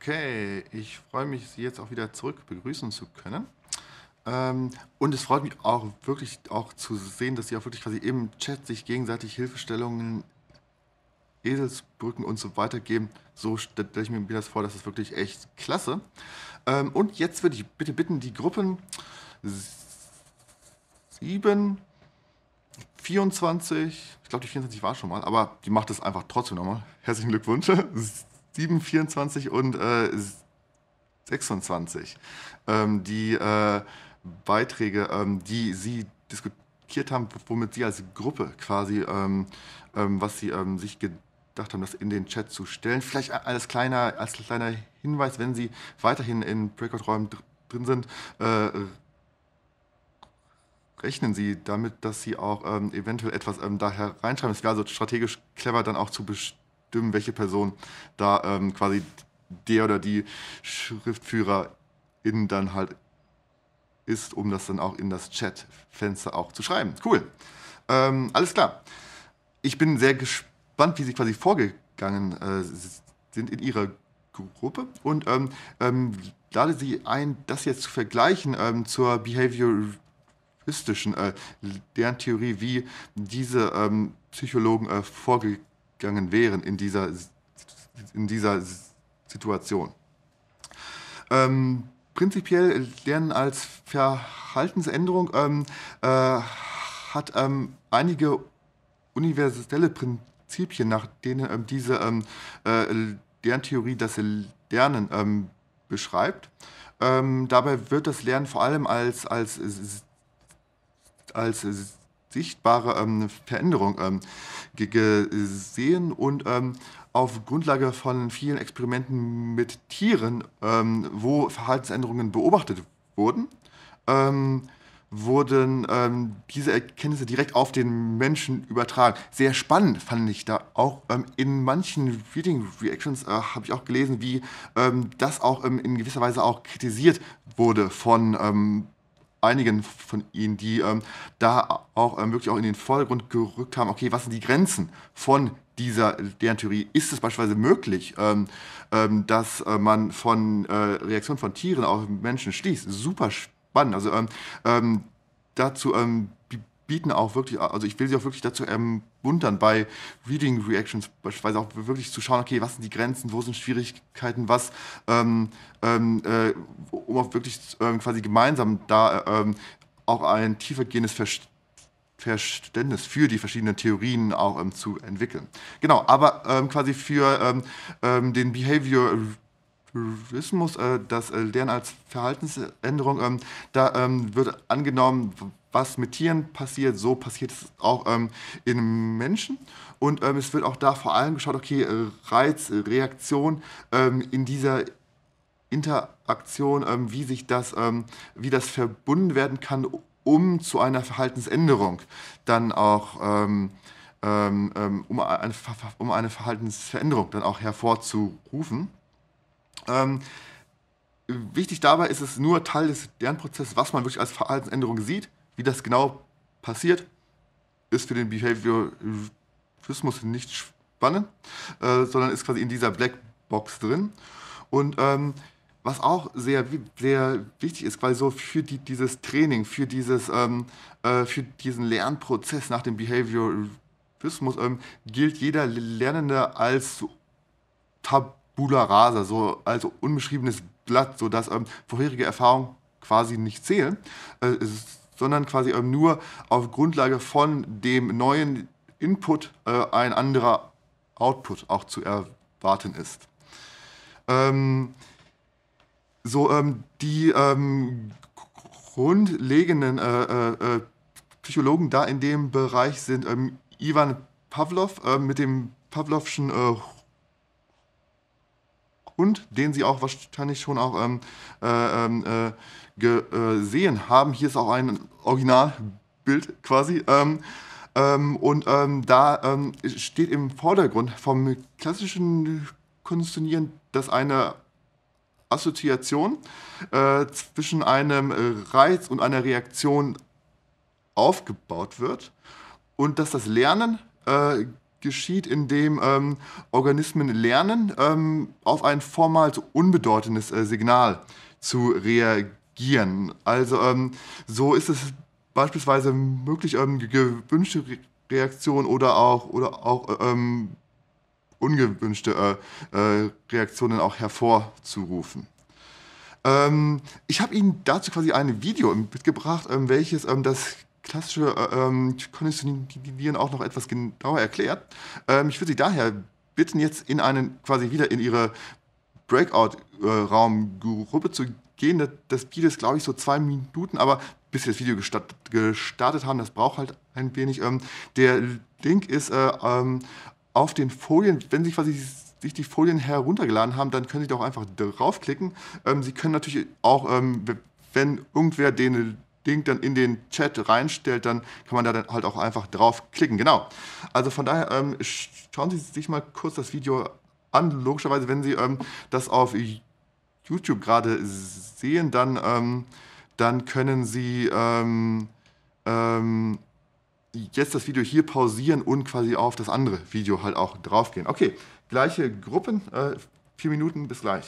S1: Okay, ich freue mich, Sie jetzt auch wieder zurück begrüßen zu können. Ähm, und es freut mich auch wirklich auch zu sehen, dass Sie auch wirklich quasi im Chat sich gegenseitig Hilfestellungen, Eselsbrücken und so weiter geben. So stelle ich mir das vor, das ist wirklich echt klasse. Ähm, und jetzt würde ich bitte bitten, die Gruppen 7, 24, ich glaube die 24 war schon mal, aber die macht es einfach trotzdem nochmal. Herzlichen Glückwunsch. 7, 24 und äh, 26. Ähm, die äh, Beiträge, ähm, die sie diskutiert haben, womit sie als Gruppe quasi, ähm, ähm was sie ähm, sich gedacht haben, das in den Chat zu stellen. Vielleicht als kleiner, als kleiner Hinweis, wenn sie weiterhin in Breakout-Räumen drin sind, äh, rechnen Sie damit, dass Sie auch ähm, eventuell etwas da hereinschreiben? Es wäre also strategisch clever, dann auch zu bestimmen welche Person da ähm, quasi der oder die Schriftführerin dann halt ist, um das dann auch in das Chatfenster auch zu schreiben. Cool. Ähm, alles klar. Ich bin sehr gespannt, wie sie quasi vorgegangen äh, sind in ihrer Gruppe und ähm, ähm, lade sie ein, das jetzt zu vergleichen ähm, zur behavioristischen äh, Lerntheorie, wie diese ähm, Psychologen äh, vorgegangen gegangen wären in dieser, in dieser Situation. Ähm, prinzipiell Lernen äh, als Verhaltensänderung ähm, äh, hat ähm, einige universelle Prinzipien, nach denen ähm, diese ähm, äh, Lerntheorie das Lernen ähm, beschreibt. dabei wird das Lernen vor allem als, als, als sichtbare ähm, Veränderung ähm, gesehen und ähm, auf Grundlage von vielen Experimenten mit Tieren, ähm, wo Verhaltensänderungen beobachtet wurden, ähm, wurden ähm, diese Erkenntnisse direkt auf den Menschen übertragen. Sehr spannend fand ich da auch. in manchen Reading Reactions äh, habe ich auch gelesen, wie das auch in gewisser Weise auch kritisiert wurde von einigen von ihnen, die ähm, da auch ähm, wirklich auch in den Vordergrund gerückt haben, okay, was sind die Grenzen von dieser deren Theorie? Ist es beispielsweise möglich, ähm, ähm dass äh, man von äh, Reaktionen von Tieren auf Menschen schließt? Super spannend. Also ähm, ähm, dazu bieten auch wirklich, also ich will sie auch wirklich dazu ermuntern, bei Reading Reactions beispielsweise auch wirklich zu schauen, okay, was sind die Grenzen, wo sind Schwierigkeiten, was, ähm, ähm äh, um auch wirklich äh, quasi gemeinsam da äh, auch ein tiefergehendes Verständnis Verständnis für die verschiedenen Theorien auch ähm, zu entwickeln. Genau, aber ähm, quasi für ähm, ähm den Behaviorismus, äh, das äh, Lernen als Verhaltensänderung, ähm, da wird angenommen, was mit Tieren passiert, so passiert es auch ähm, in Menschen. Und ähm, es wird auch da vor allem geschaut, okay, äh, Reiz, äh, Reaktion ähm, in dieser Interaktion, ähm, wie sich das, ähm, wie das verbunden werden kann, um zu einer Verhaltensänderung dann auch, ähm, um, eine, um eine Verhaltensveränderung dann auch hervorzurufen. Wichtig dabei ist es nur Teil des Lernprozesses, was man wirklich als Verhaltensänderung sieht. Wie das genau passiert, ist für den Behaviorismus nicht spannend, äh, sondern ist quasi in dieser Blackbox drin. Und ähm, was auch sehr, sehr wichtig ist, quasi so für die, dieses Training, für, dieses, ähm, äh, für diesen Lernprozess nach dem Behaviorismus, ähm, gilt jeder Lernende als Tabula rasa, so, also unbeschriebenes Blatt, sodass ähm, vorherige Erfahrungen quasi nicht zählen. Äh, es, sondern quasi ähm, nur auf Grundlage von dem neuen Input äh, ein anderer Output auch zu erwarten ist. Ähm, so, ähm, die ähm, grundlegenden äh, äh, äh, Psychologen da in dem Bereich sind ähm, Ivan Pavlov äh, mit dem Pavlovschen äh, Hund, den Sie auch wahrscheinlich schon auch ähm, äh, ähm, äh, gesehen haben. Hier ist auch ein Originalbild quasi. Ähm, ähm, und ähm, da ähm, steht im Vordergrund vom klassischen Konstruieren, dass eine Assoziation äh, zwischen einem Reiz und einer Reaktion aufgebaut wird und dass das Lernen äh, geschieht, indem ähm, Organismen lernen, ähm, auf ein vormals unbedeutendes äh, Signal zu reagieren reagieren. Also ähm, so ist es beispielsweise möglich, ähm, gewünschte Reaktionen oder auch, oder auch äh, ähm, ungewünschte äh, äh, Reaktionen auch hervorzurufen. Ähm, ich habe Ihnen dazu quasi ein Video mitgebracht, ähm, welches ähm, das klassische äh, ähm, Konditionieren auch noch etwas genauer erklärt. Ähm, ich würde Sie daher bitten, jetzt in einen quasi wieder in Ihre Breakout-Raumgruppe äh, zu gehen. Das, das Video ist, glaube ich, so zwei Minuten, aber bis sie das Video gestartet, gestartet haben, das braucht halt ein wenig. Ähm, der Link ist äh, ähm, auf den Folien, wenn Sie quasi sich die Folien heruntergeladen haben, dann können Sie doch einfach draufklicken. Ähm, Sie können natürlich auch, ähm, wenn irgendwer den Link dann in den Chat reinstellt, dann kann man da dann halt auch einfach draufklicken. Genau. Also von daher ähm, schauen Sie sich mal kurz das Video an. Logischerweise, wenn Sie ähm, das auf YouTube YouTube gerade sehen, dann, ähm, dann können Sie ähm, ähm, jetzt das Video hier pausieren und quasi auf das andere Video halt auch draufgehen. Okay, gleiche Gruppen, äh, vier Minuten, bis gleich.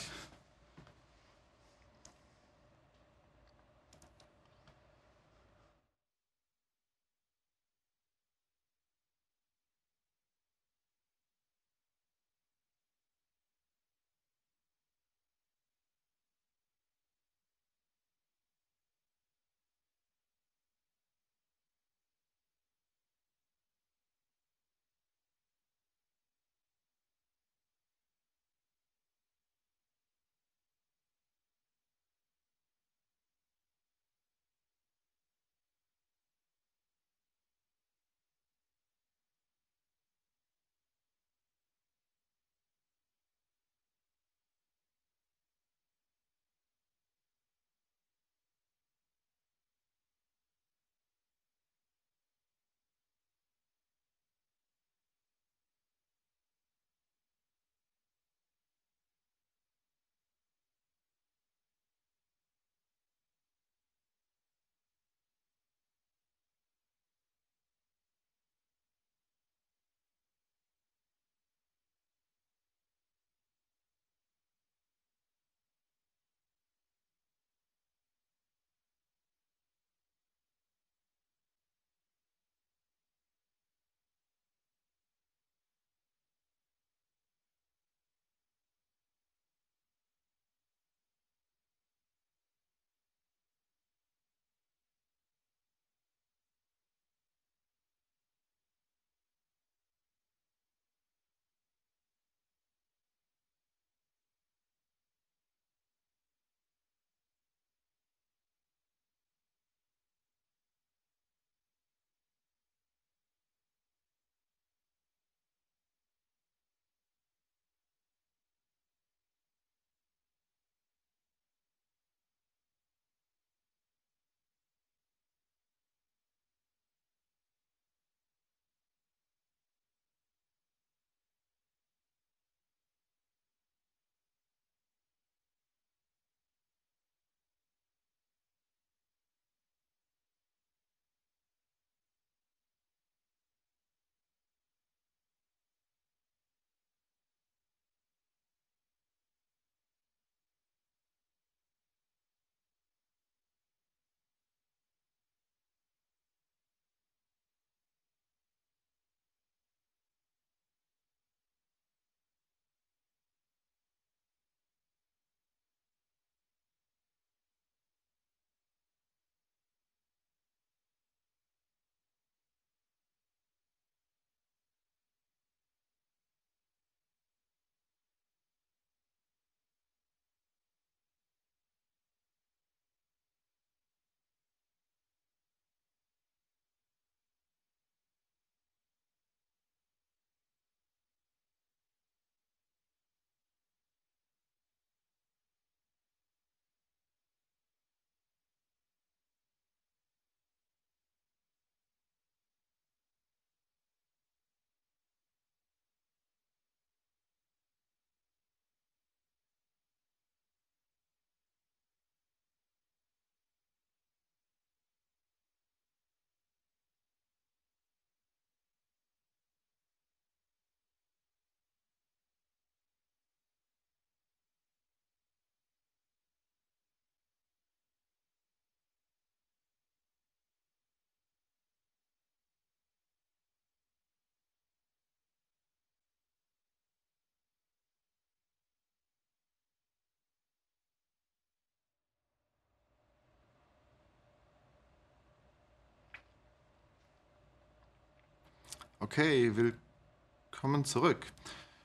S1: Okay, willkommen zurück.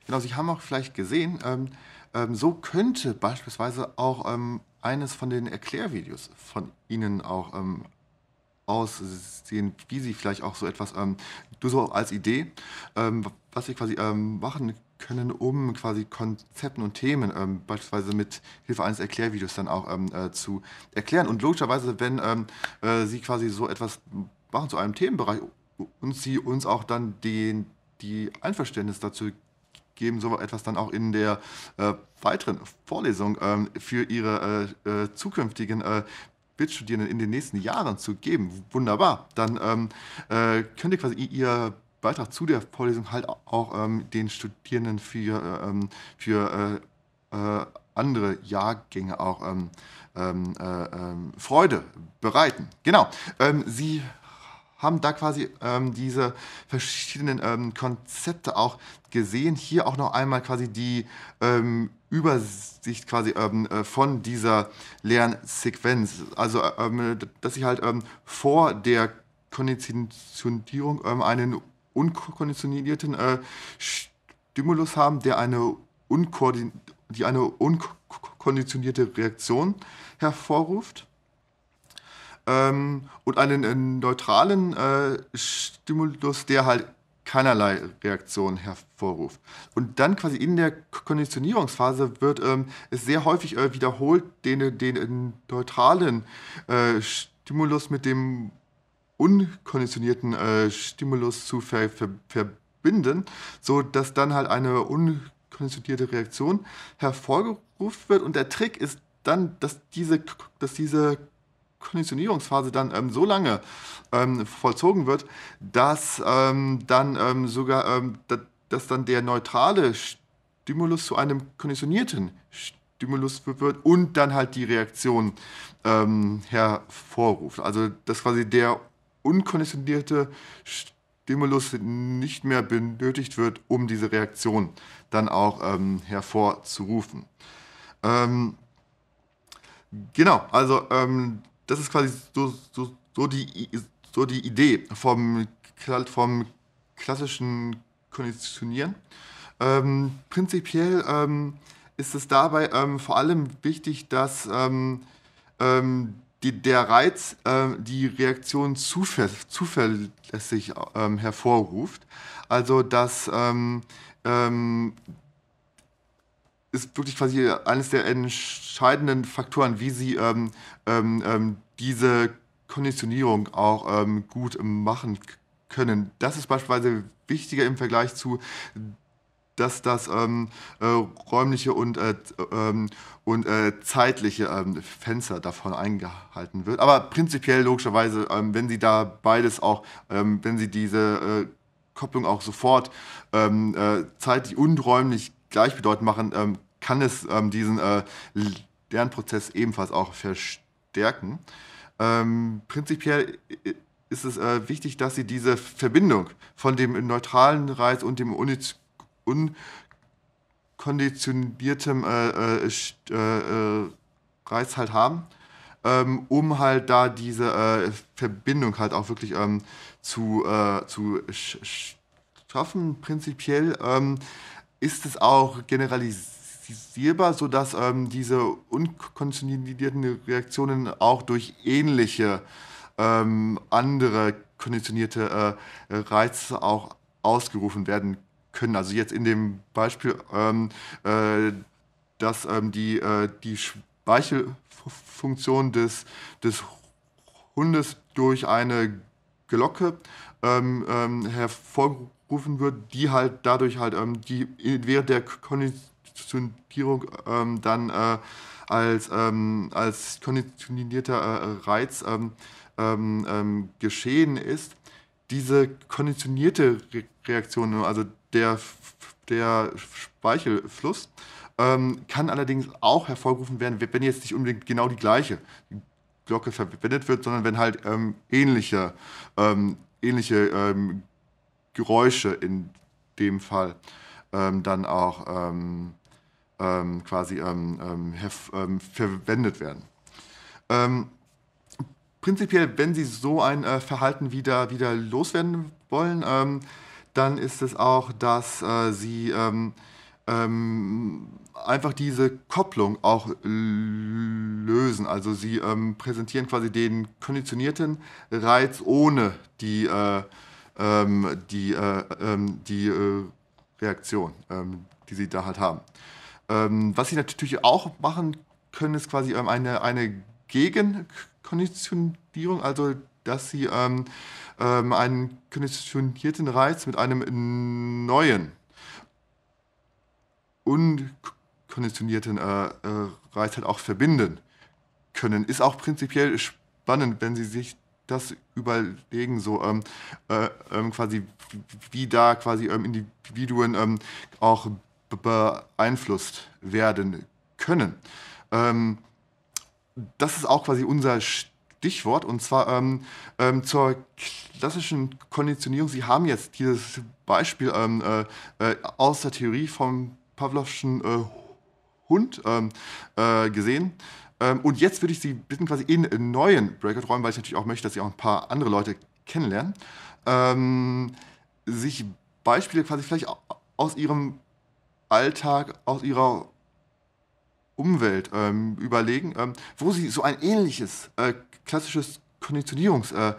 S1: Genau, Sie haben auch vielleicht gesehen, ähm, ähm, so könnte beispielsweise auch ähm, eines von den Erklärvideos von Ihnen auch ähm, aussehen, wie Sie vielleicht auch so etwas, ähm, du so als Idee, ähm, was Sie quasi machen können, um quasi Konzepten und Themen beispielsweise mit Hilfe eines Erklärvideos dann auch äh, zu erklären. Und logischerweise, wenn äh, Sie quasi so etwas machen zu einem Themenbereich und sie uns auch dann den, die Einverständnis dazu geben, so etwas dann auch in der äh, weiteren Vorlesung ähm, für ihre äh, äh, zukünftigen Mitstudierenden äh, in den nächsten Jahren zu geben. Wunderbar. Dann ähm, äh, könnt ihr quasi ihr Beitrag zu der Vorlesung halt auch ähm, den Studierenden für, äh, ähm, für andere Jahrgänge auch ähm, ähm, Freude bereiten. Genau. sie haben da quasi ähm, diese verschiedenen ähm, Konzepte auch gesehen. Hier auch noch einmal quasi die ähm, Übersicht quasi ähm, äh, von dieser Lernsequenz. Also, ähm, dass ich halt ähm, vor der Konditionierung einen unkonditionierten äh, Stimulus haben, der eine, unkoordin die eine unkonditionierte Reaktion hervorruft ähm, und einen, einen neutralen äh, Stimulus, der halt keinerlei Reaktion hervorruft. Und dann quasi in der Konditionierungsphase wird ähm, es sehr häufig äh, wiederholt, den, den neutralen äh, Stimulus mit dem unkonditionierten äh, Stimulus zu ver ver verbinden, sodass dann halt eine unkonditionierte Reaktion hervorgerufen wird. Und der Trick ist dann, dass diese, dass diese Konditionierungsphase dann ähm, so lange ähm, vollzogen wird, dass ähm, dann ähm, sogar ähm, dass dann der neutrale Stimulus zu einem konditionierten Stimulus wird und dann halt die Reaktion ähm, hervorruft. Also dass quasi der unkonditionierte Stimulus nicht mehr benötigt wird, um diese Reaktion dann auch hervorzurufen. Genau, also ähm, das ist quasi so, so, so, die, so die Idee vom, vom klassischen Konditionieren. Ähm, prinzipiell ähm, ist es dabei ähm, vor allem wichtig, dass ähm, ähm, die, der Reiz ähm, die Reaktion zuver zuverlässig hervorruft. Also dass ist wirklich quasi eines der entscheidenden Faktoren, wie sie ähm, ähm, ähm diese Konditionierung auch ähm, gut machen können. Das ist beispielsweise wichtiger im Vergleich zu, dass das ähm, äh, räumliche und, äh, ähm, und äh, zeitliche ähm, Fenster davon eingehalten wird. Aber prinzipiell logischerweise, wenn Sie da beides auch, wenn Sie diese äh, Kopplung auch sofort äh, zeitlich und räumlich gleichbedeutend machen, ähm, kann es ähm, diesen äh, Lernprozess ebenfalls auch verstärken. Ähm, prinzipiell äh, ist es äh, wichtig, dass Sie diese Verbindung von dem neutralen Reiz und dem unkonditionierten äh, äh, äh, Reiz halt haben, ähm, um halt da diese Verbindung halt auch wirklich ähm, zu, zu schaffen. Prinzipiell ähm, ist es auch generalisierbar, sodass ähm, diese unkonditionierten Reaktionen auch durch ähnliche ähm, andere konditionierte äh, Reize auch ausgerufen werden können. Also jetzt in dem Beispiel, ähm, äh, dass ähm, die, äh, die Speichelfunktion des, des Hundes durch eine Glocke ähm, ähm, hervorgerufen rufen würde, die halt dadurch halt, ähm, die während der Konditionierung ähm, dann äh, als, ähm, als konditionierter äh, Reiz ähm, ähm, ähm, geschehen ist, diese konditionierte Re Reaktion, ne, also der, der Speichelfluss, kann allerdings auch hervorgerufen werden, wenn jetzt nicht unbedingt genau die gleiche Glocke verwendet wird, sondern wenn halt ähm, ähnliche, ähm, ähnliche ähm, Geräusche in dem Fall ähm, dann auch ähm, ähm, quasi ähm, ähm, ähm, verwendet werden. prinzipiell, wenn Sie so ein äh, Verhalten wieder, wieder loswerden wollen, dann ist es auch, dass äh, Sie einfach diese Kopplung auch lösen. Also Sie präsentieren quasi den konditionierten Reiz ohne die äh, ähm, die, äh, ähm, die äh, Reaktion, ähm, die sie da halt haben. Ähm, was sie natürlich auch machen können, ist quasi ähm, eine, eine Gegenkonditionierung, also dass sie ähm, einen konditionierten Reiz mit einem neuen, unkonditionierten äh, äh, Reiz halt auch verbinden können. Ist auch prinzipiell spannend, wenn sie sich das überlegen, so ähm, äh, ähm, quasi wie da quasi ähm, Individuen ähm, auch beeinflusst werden können. Ähm, das ist auch quasi unser Stichwort und zwar ähm, zur klassischen Konditionierung. Sie haben jetzt dieses Beispiel äh, äh, aus der Theorie vom Pavlovschen äh, Hund äh, gesehen. Ähm, und jetzt würde ich Sie bitten, quasi in neuen Breakout-Räumen, weil ich natürlich auch möchte, dass Sie auch ein paar andere Leute kennenlernen, ähm, sich Beispiele quasi vielleicht aus Ihrem Alltag, aus Ihrer Umwelt ähm, überlegen, ähm, wo Sie so ein ähnliches äh, klassisches Konditionierungsschemata,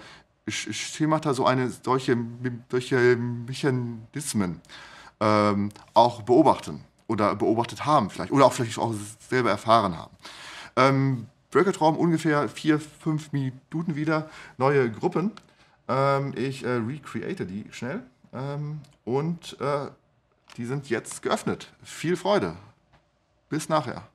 S1: äh, so eine solche, solche Mechanismen ähm, auch beobachten oder beobachtet haben vielleicht oder auch vielleicht auch selber erfahren haben. Ähm, Breakout-Raum ungefähr vier, fünf Minuten wieder. Neue Gruppen. Ähm, ich äh, recreate die schnell. Ähm, und äh, die sind jetzt geöffnet. Viel Freude. Bis nachher.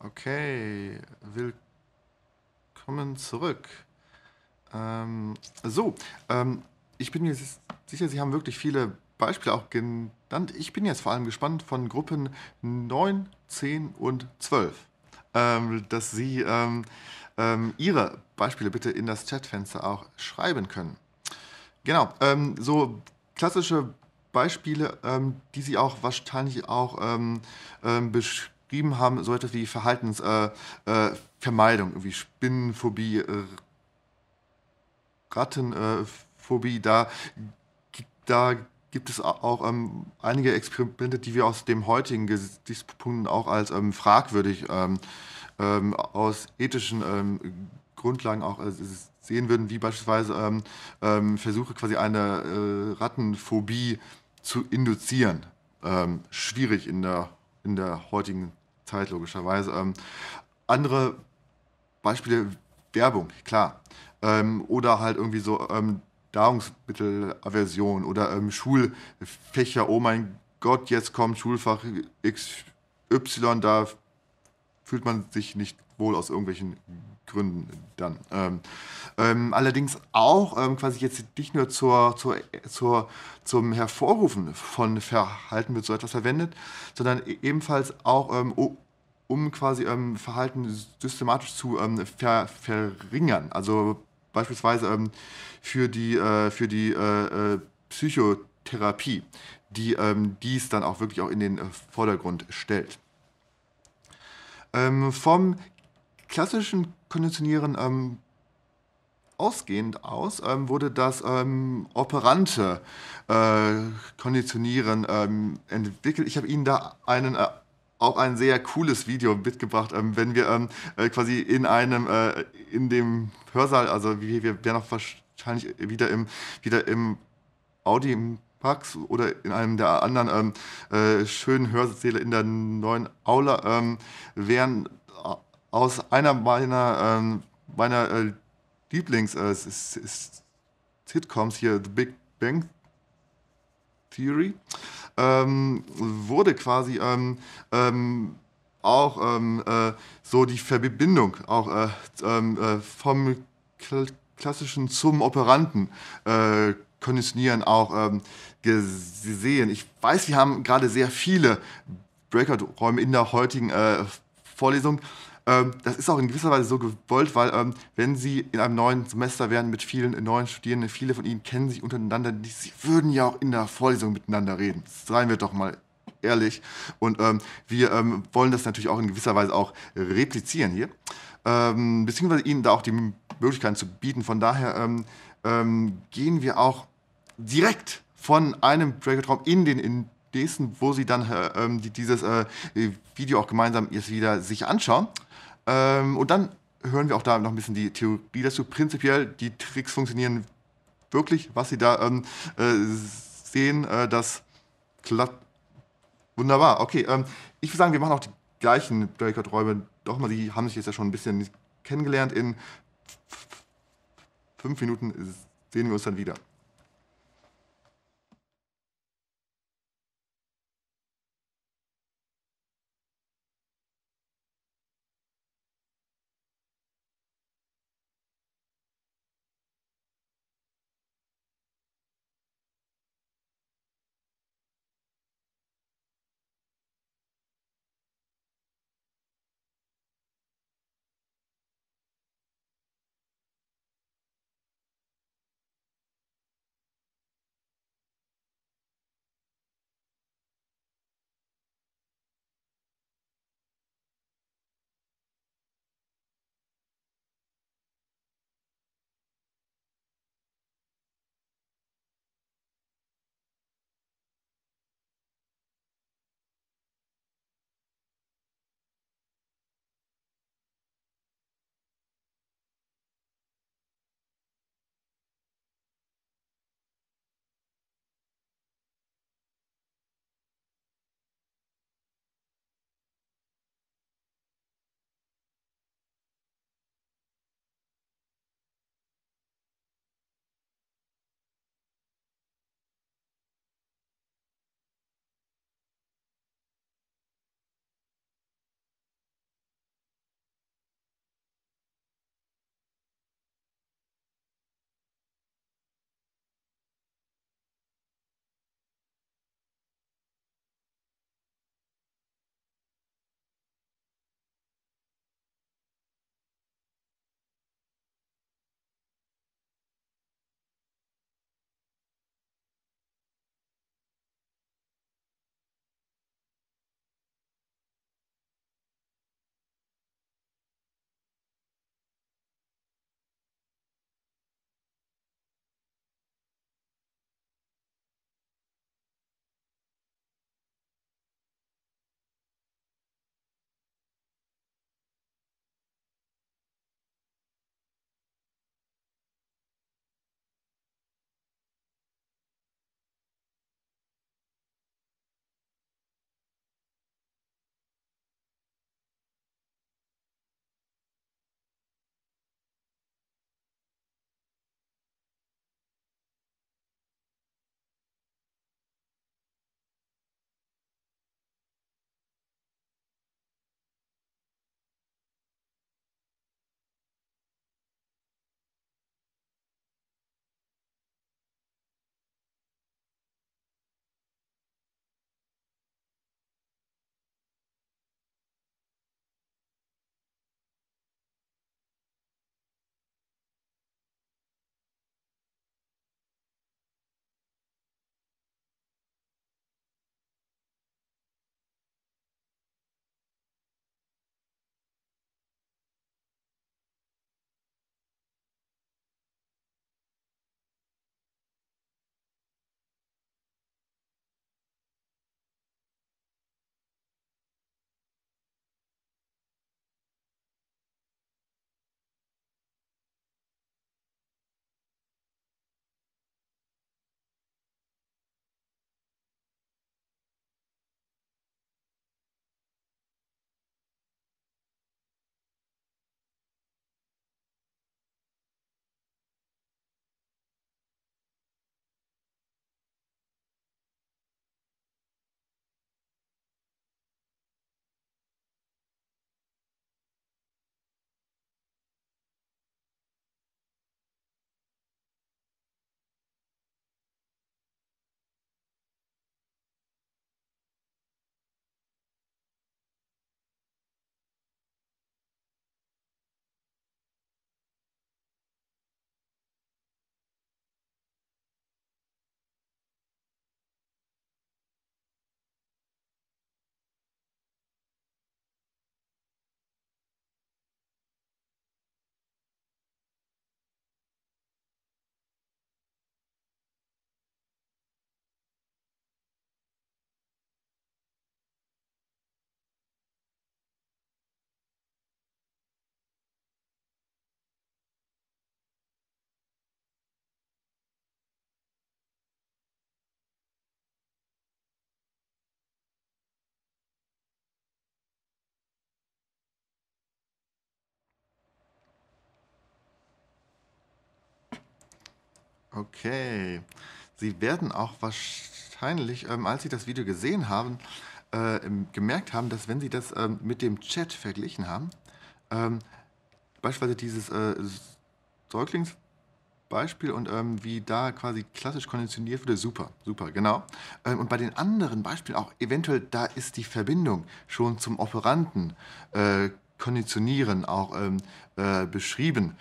S1: Okay, willkommen zurück. Ähm, so, ähm, ich bin mir sicher, Sie haben wirklich viele Beispiele auch genannt. Ich bin jetzt vor allem gespannt von Gruppen 9, 10 und 12, ähm, dass Sie ähm, ähm, Ihre Beispiele bitte in das Chatfenster auch schreiben können. Genau, ähm, so klassische Beispiele, die Sie auch wahrscheinlich auch beschreiben beschrieben haben, so etwas wie Verhaltensvermeidung, äh, äh irgendwie Spinnenphobie, äh, Rattenphobie, da, da gibt es auch ähm, einige Experimente, die wir aus dem heutigen Gesichtspunkt auch als ähm, fragwürdig ähm, ähm aus ethischen ähm, Grundlagen auch äh, sehen würden, wie beispielsweise ähm, Versuche quasi eine äh, Rattenphobie zu induzieren. schwierig in der, in der heutigen Zeit, logischerweise. Ähm, andere Beispiele, Werbung, klar. Ähm, oder halt irgendwie so ähm, Nahrungsmittelaversion oder ähm, Schulfächer, oh mein Gott, jetzt kommt Schulfach XY, da fühlt man sich nicht wohl aus irgendwelchen Gründen dann. Ähm, ähm, allerdings auch ähm, quasi jetzt nicht nur zur, zur, zur, zum Hervorrufen von Verhalten wird so etwas verwendet, sondern e-, ebenfalls auch ähm, um quasi ähm, Verhalten systematisch zu ähm, ver verringern. Also beispielsweise für die, äh, für die äh, äh Psychotherapie, die dies dann auch wirklich auch in den äh, Vordergrund stellt. vom klassischen Konditionieren ähm, ausgehend aus, ähm, wurde das ähm, operante äh, Konditionieren ähm, entwickelt. Ich habe Ihnen da einen äh, auch ein sehr cooles Video mitgebracht, ähm, wenn wir ähm, äh, quasi in einem, äh, in dem Hörsaal, also wir, wir werden auch wahrscheinlich wieder im, wieder im Audi im Pax oder in einem der anderen ähm, äh, schönen Hörsäle in der neuen Aula ähm, wären, aus einer meiner, ähm, meiner äh, Lieblings-Sitcoms äh, hier, The Big Bang Theory, ähm, wurde quasi ähm, ähm auch ähm, äh, so die Verbindung auch äh, ähm, äh, vom Kl klassischen zum Operanten äh, konditionieren auch gesehen. Ich weiß, wir haben gerade sehr viele Breakout-Räume in der heutigen äh, Vorlesung. Ähm, das ist auch in gewisser Weise so gewollt, weil ähm, wenn sie in einem neuen Semester wären mit vielen neuen Studierenden, viele von ihnen kennen sich untereinander, die, sie würden ja auch in der Vorlesung miteinander reden. Seien wir doch mal ehrlich. Und ähm, wir ähm, wollen das natürlich auch in gewisser Weise auch replizieren hier, ähm, beziehungsweise ihnen da auch die Möglichkeiten zu bieten. Von daher ähm, ähm, gehen wir auch direkt von einem Breakout-Raum in den in nächsten, wo sie dann äh, ähm, dieses äh, Video auch gemeinsam jetzt wieder sich anschauen. Ähm, und dann hören wir auch da noch ein bisschen die Theorie dazu. Prinzipiell, die Tricks funktionieren wirklich, was sie da ähm, äh, sehen, äh, das klappt wunderbar. Okay, ähm, ich würde sagen, wir machen auch die gleichen Breakout-Räume Doch mal, Die haben sich jetzt ja schon ein bisschen kennengelernt. In fünf Minuten sehen wir uns dann wieder. Okay. Sie werden auch wahrscheinlich, ähm, als Sie das Video gesehen haben, äh, gemerkt haben, dass wenn Sie das ähm, mit dem Chat verglichen haben, ähm, beispielsweise dieses äh, Säuglingsbeispiel und ähm, wie da quasi klassisch konditioniert wurde, super, super, genau. Ähm, und bei den anderen Beispielen auch eventuell, da ist die Verbindung schon zum Operanten äh, konditionieren auch ähm, äh, beschrieben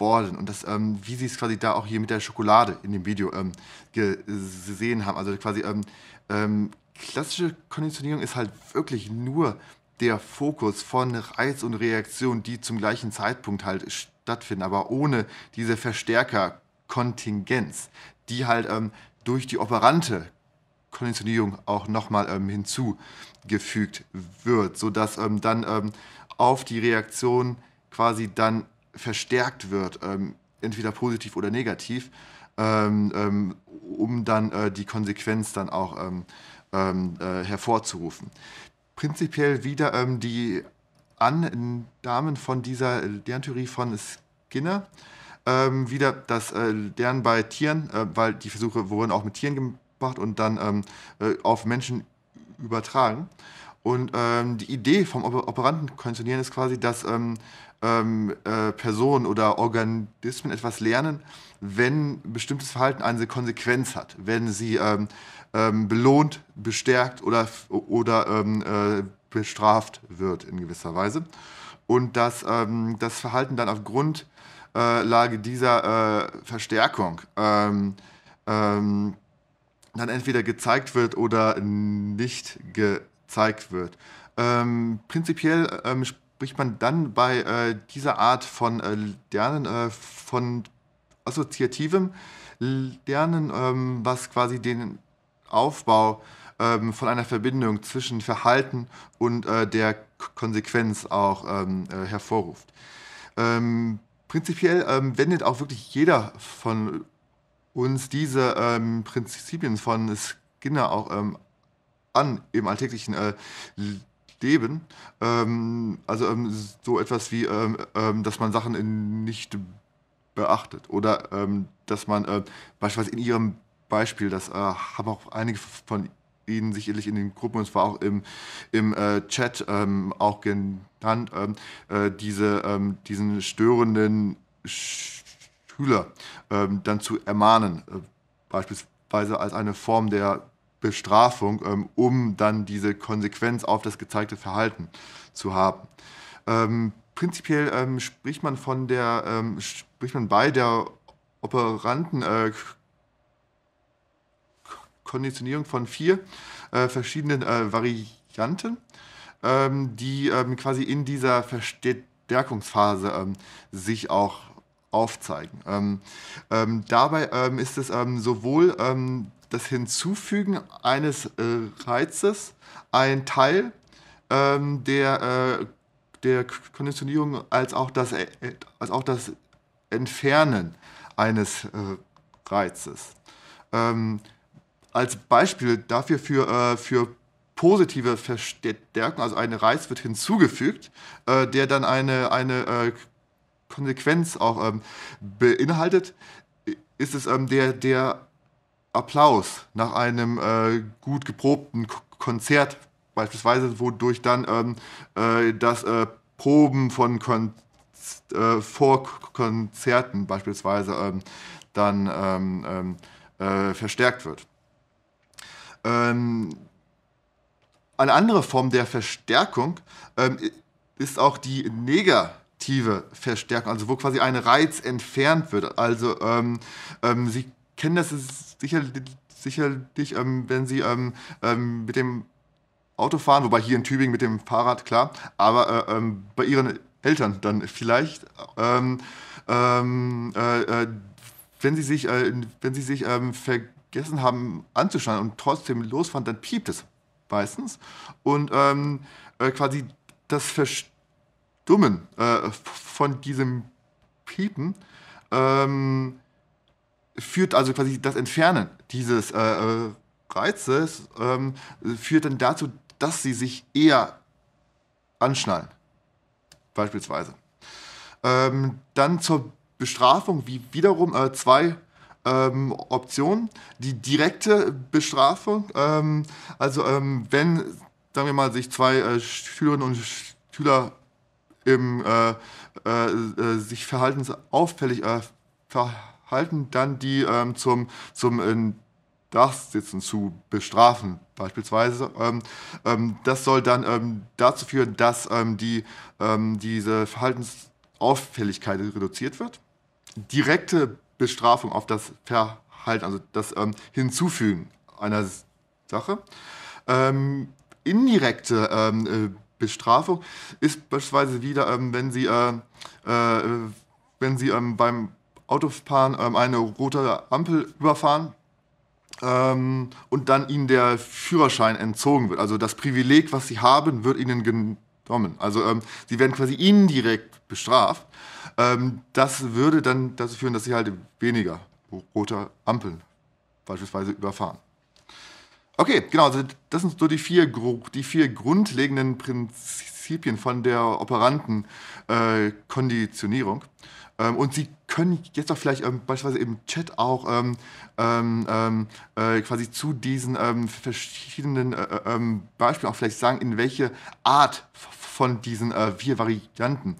S1: worden. Und das, ähm, wie sie es quasi da auch hier mit der Schokolade in dem Video ähm, gesehen haben. Also quasi ähm, ähm, klassische Konditionierung ist halt wirklich nur der Fokus von Reiz und Reaktion, die zum gleichen Zeitpunkt halt stattfinden, aber ohne diese Verstärkerkontingenz, die halt ähm, durch die operante Konditionierung auch nochmal ähm, hinzugefügt wird, sodass ähm, dann ähm, auf die Reaktion quasi dann verstärkt wird, ähm, entweder positiv oder negativ, ähm, ähm um dann äh, die Konsequenz dann auch ähm, ähm, äh, hervorzurufen. Prinzipiell wieder die Annahmen von dieser Lerntheorie von Skinner. wieder das äh, Lernen bei Tieren, äh, weil die Versuche wurden auch mit Tieren gemacht und dann äh, auf Menschen übertragen. Und ähm, die Idee vom Operantenkonzernieren ist quasi, dass ähm, ähm, äh, Personen oder Organismen etwas lernen, wenn bestimmtes Verhalten eine Konsequenz hat, wenn sie ähm, ähm, belohnt, bestärkt oder, oder ähm, äh, bestraft wird in gewisser Weise. Und dass ähm, das Verhalten dann auf Grundlage äh, dieser Verstärkung ähm, dann entweder gezeigt wird oder nicht gezeigt wird. Ähm, prinzipiell ähm, spricht man dann bei äh, dieser Art von äh, Lernen, äh, von assoziativem Lernen, ähm, was quasi den Aufbau ähm, von einer Verbindung zwischen Verhalten und äh, der K Konsequenz auch ähm, äh, hervorruft. Ähm, prinzipiell ähm, wendet auch wirklich jeder von uns diese ähm, Prinzipien von Skinner auch an im alltäglichen äh, Deben. Ähm, also ähm, so etwas wie, ähm, ähm, dass man Sachen nicht beachtet oder ähm, dass man äh, beispielsweise in Ihrem Beispiel, das äh, haben auch einige von Ihnen sicherlich in den Gruppen, und zwar auch im, im äh, Chat auch genannt, äh, diese, diesen störenden Schüler dann zu ermahnen, äh, beispielsweise als eine Form der Bestrafung, ähm, um dann diese Konsequenz auf das gezeigte Verhalten zu haben. Ähm, prinzipiell ähm, spricht man von der, ähm, spricht man bei der operanten äh, Konditionierung von vier äh, verschiedenen äh, Varianten, ähm, die ähm, quasi in dieser Verstärkungsphase sich auch aufzeigen. dabei ist es sowohl das Hinzufügen eines äh, Reizes ein Teil ähm, der, äh, der Konditionierung als auch das, äh, als auch das Entfernen eines äh, Reizes. Ähm, als Beispiel dafür für, äh, für positive Verstärkung, also ein Reiz wird hinzugefügt, äh, der dann eine, eine Konsequenz auch ähm, beinhaltet, ist es ähm, der, der Applaus nach einem äh, gut geprobten K Konzert beispielsweise, wodurch dann ähm, äh, das äh, Proben von Kon äh, vor Konzerten beispielsweise ähm, dann ähm, ähm äh, verstärkt wird. Ähm, eine andere Form der Verstärkung ähm, ist auch die negative Verstärkung, also wo quasi ein Reiz entfernt wird. Also ähm, ähm, sie kennen das sicher, sicherlich, ähm, wenn sie ähm, ähm, mit dem Auto fahren, wobei hier in Tübingen mit dem Fahrrad, klar, aber äh, ähm, bei ihren Eltern dann vielleicht, ähm, ähm, äh, äh, wenn sie sich, äh, wenn sie sich vergessen haben anzuschauen und trotzdem losfahren, dann piept es meistens. Und äh, quasi das Verstummen äh, von diesem Piepen ähm, führt also quasi das Entfernen dieses äh, äh, Reizes ähm, führt dann dazu, dass sie sich eher anschnallen. Beispielsweise. Ähm, dann zur Bestrafung, wie wiederum äh, zwei ähm, Optionen. Die direkte Bestrafung, ähm, also ähm, wenn, sagen wir mal, sich zwei äh, Schülerinnen und Schüler im, äh, äh, äh sich verhaltensauffällig verhalten, halten, dann die ähm, zum, zum äh, Dachsitzen zu bestrafen, beispielsweise. Ähm, ähm, das soll dann ähm, dazu führen, dass ähm, die, ähm, diese Verhaltensauffälligkeit reduziert wird. Direkte Bestrafung auf das Verhalten, also das Hinzufügen einer Sache. indirekte äh, Bestrafung ist beispielsweise wieder, wenn sie, äh, äh, wenn sie beim Autofahren ähm, eine rote Ampel überfahren ähm, und dann ihnen der Führerschein entzogen wird. Also das Privileg, was sie haben, wird ihnen genommen. Also ähm, sie werden quasi indirekt bestraft. Ähm, das würde dann dazu führen, dass sie halt weniger rote Ampeln beispielsweise überfahren. Okay, genau, also das sind so die vier, die vier grundlegenden Prinzipien von der Operantenkonditionierung. Äh, ähm, und Sie können jetzt auch vielleicht ähm, beispielsweise im Chat auch ähm, ähm, ähm äh, quasi zu diesen ähm, verschiedenen äh, äh Beispielen auch vielleicht sagen, in welche Art von diesen äh, vier Varianten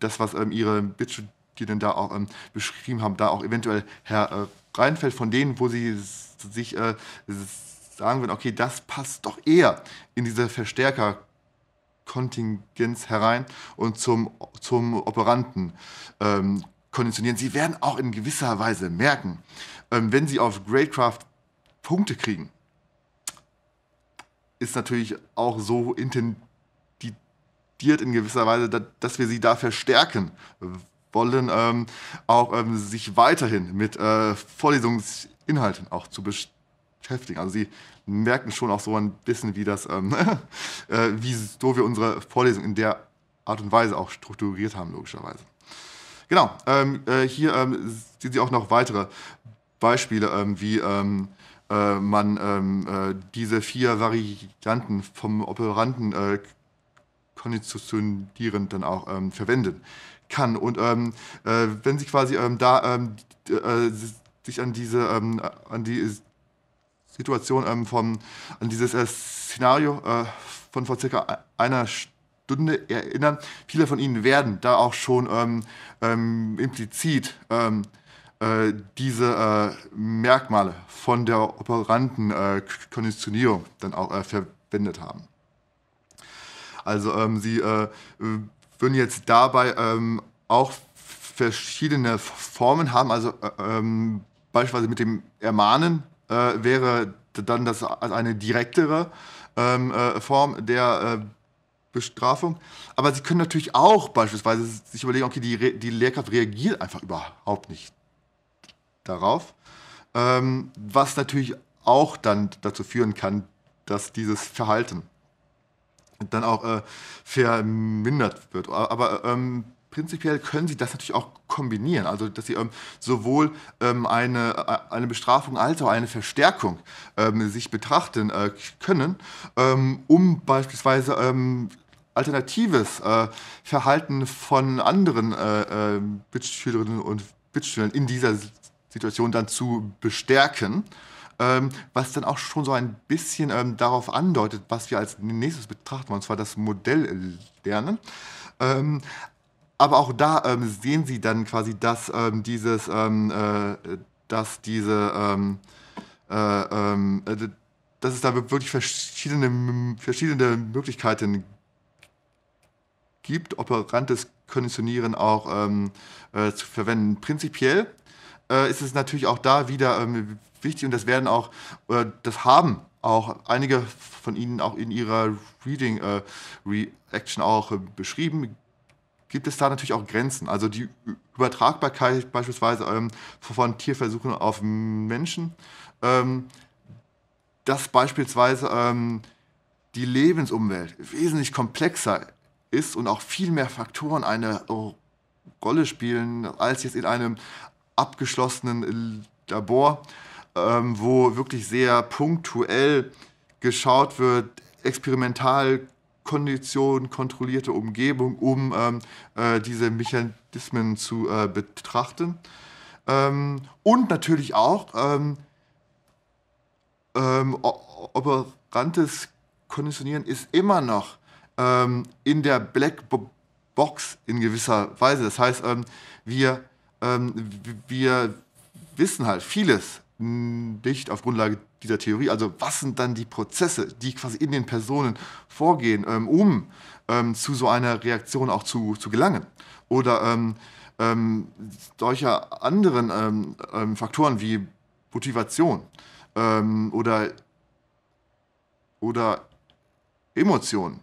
S1: das, was Ihre Mitstudierenden da auch beschrieben haben, da auch eventuell äh, reinfällt, von denen, wo Sie sich äh, sagen würden, okay, das passt doch eher in diese Verstärker- Kontingenz herein und zum, zum Operanten ähm, konditionieren. Sie werden auch in gewisser Weise merken, ähm, wenn sie auf Greatcraft Punkte kriegen, ist natürlich auch so intendiert in gewisser Weise, dass wir sie da verstärken wollen, ähm, auch ähm, sich weiterhin mit äh, Vorlesungsinhalten auch zu beschäftigen beschäftigen. Also sie merken schon auch so ein bisschen, wie das, ähm, äh, wie so wir unsere Vorlesung in der Art und Weise auch strukturiert haben, logischerweise. Genau, ähm, äh, hier ähm, sehen Sie auch noch weitere Beispiele, ähm, wie ähm, äh, man ähm, äh, diese vier Varianten vom Operanten äh, konditionierend dann auch verwenden kann. Und ähm, äh, wenn sie quasi ähm, da ähm, äh, sich an diese an die Situation ähm, vom, an dieses äh, Szenario äh, von vor circa einer Stunde erinnern. Viele von Ihnen werden da auch schon ähm, ähm, implizit ähm, äh, diese äh, Merkmale von der operanten äh, Konditionierung dann auch äh, verwendet haben. Also ähm, Sie würden jetzt dabei ähm, auch verschiedene Formen haben, also beispielsweise mit dem Ermahnen äh, wäre dann das also eine direktere ähm, äh, Form der äh, Bestrafung. Aber sie können natürlich auch beispielsweise sich überlegen, okay, die, die Lehrkraft reagiert einfach überhaupt nicht darauf. Ähm, was natürlich auch dann dazu führen kann, dass dieses Verhalten dann auch äh, vermindert wird. Aber ähm, prinzipiell können sie das natürlich auch kombinieren. Also, dass sie ähm, sowohl ähm, eine, äh, eine Bestrafung als auch eine Verstärkung ähm, sich betrachten äh, können, ähm, um beispielsweise ähm, alternatives äh, Verhalten von anderen äh, äh, Bittschülerinnen und Bittschülern in dieser Situation dann zu bestärken. Ähm, was dann auch schon so ein bisschen ähm, darauf andeutet, was wir als nächstes betrachten, und zwar das Modell lernen. Ähm, aber auch da ähm, sehen sie dann quasi, dass ähm, dieses, ähm, äh, dass diese, ähm, äh, ähm, äh dass es da wirklich verschiedene, verschiedene Möglichkeiten gibt, operantes Konditionieren auch äh, zu verwenden. Prinzipiell äh, ist es natürlich auch da wieder wichtig und das werden auch, äh, das haben auch einige von Ihnen auch in ihrer Reading äh, Reaction auch äh, beschrieben gibt es da natürlich auch Grenzen. Also die Übertragbarkeit beispielsweise ähm, von Tierversuchen auf Menschen, ähm, dass beispielsweise ähm, die Lebensumwelt wesentlich komplexer ist und auch viel mehr Faktoren eine Rolle spielen als jetzt in einem abgeschlossenen Labor, ähm, wo wirklich sehr punktuell geschaut wird, experimental Kondition, kontrollierte Umgebung, um ähm, äh, diese Mechanismen zu äh, betrachten. Ähm, und natürlich auch ähm, ähm operantes Konditionieren ist immer noch ähm, in der Black Box in gewisser Weise. Das heißt, ähm, wir, wir wissen halt vieles nicht auf Grundlage dieser Theorie. Also was sind dann die Prozesse, die quasi in den Personen vorgehen, ähm, um ähm, zu so einer Reaktion auch zu, zu gelangen? Oder ähm, ähm solcher anderen ähm, ähm, Faktoren wie Motivation oder, oder Emotionen.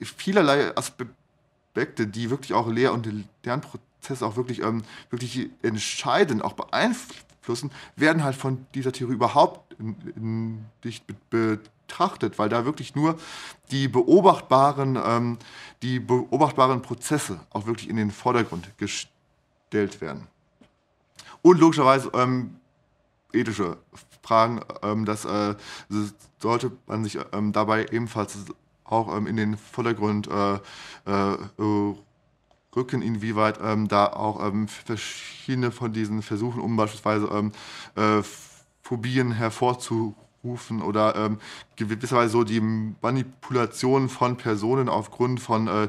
S1: vielerlei Aspekte, die wirklich auch Lehr- und Lernprozesse auch wirklich, wirklich entscheidend auch beeinflussen beeinflussen, werden halt von dieser Theorie überhaupt nicht betrachtet, weil da wirklich nur die beobachtbaren, ähm, die beobachtbaren Prozesse auch wirklich in den Vordergrund gestellt werden. Und logischerweise ähm, ethische Fragen, ähm, das, äh, sollte man sich ähm, dabei ebenfalls auch ähm, in den Vordergrund äh, äh, Rücken, inwieweit ähm, da auch ähm, verschiedene von diesen Versuchen, um beispielsweise ähm, äh, Phobien hervorzurufen oder ähm, gewisserweise so die Manipulation von Personen aufgrund von äh,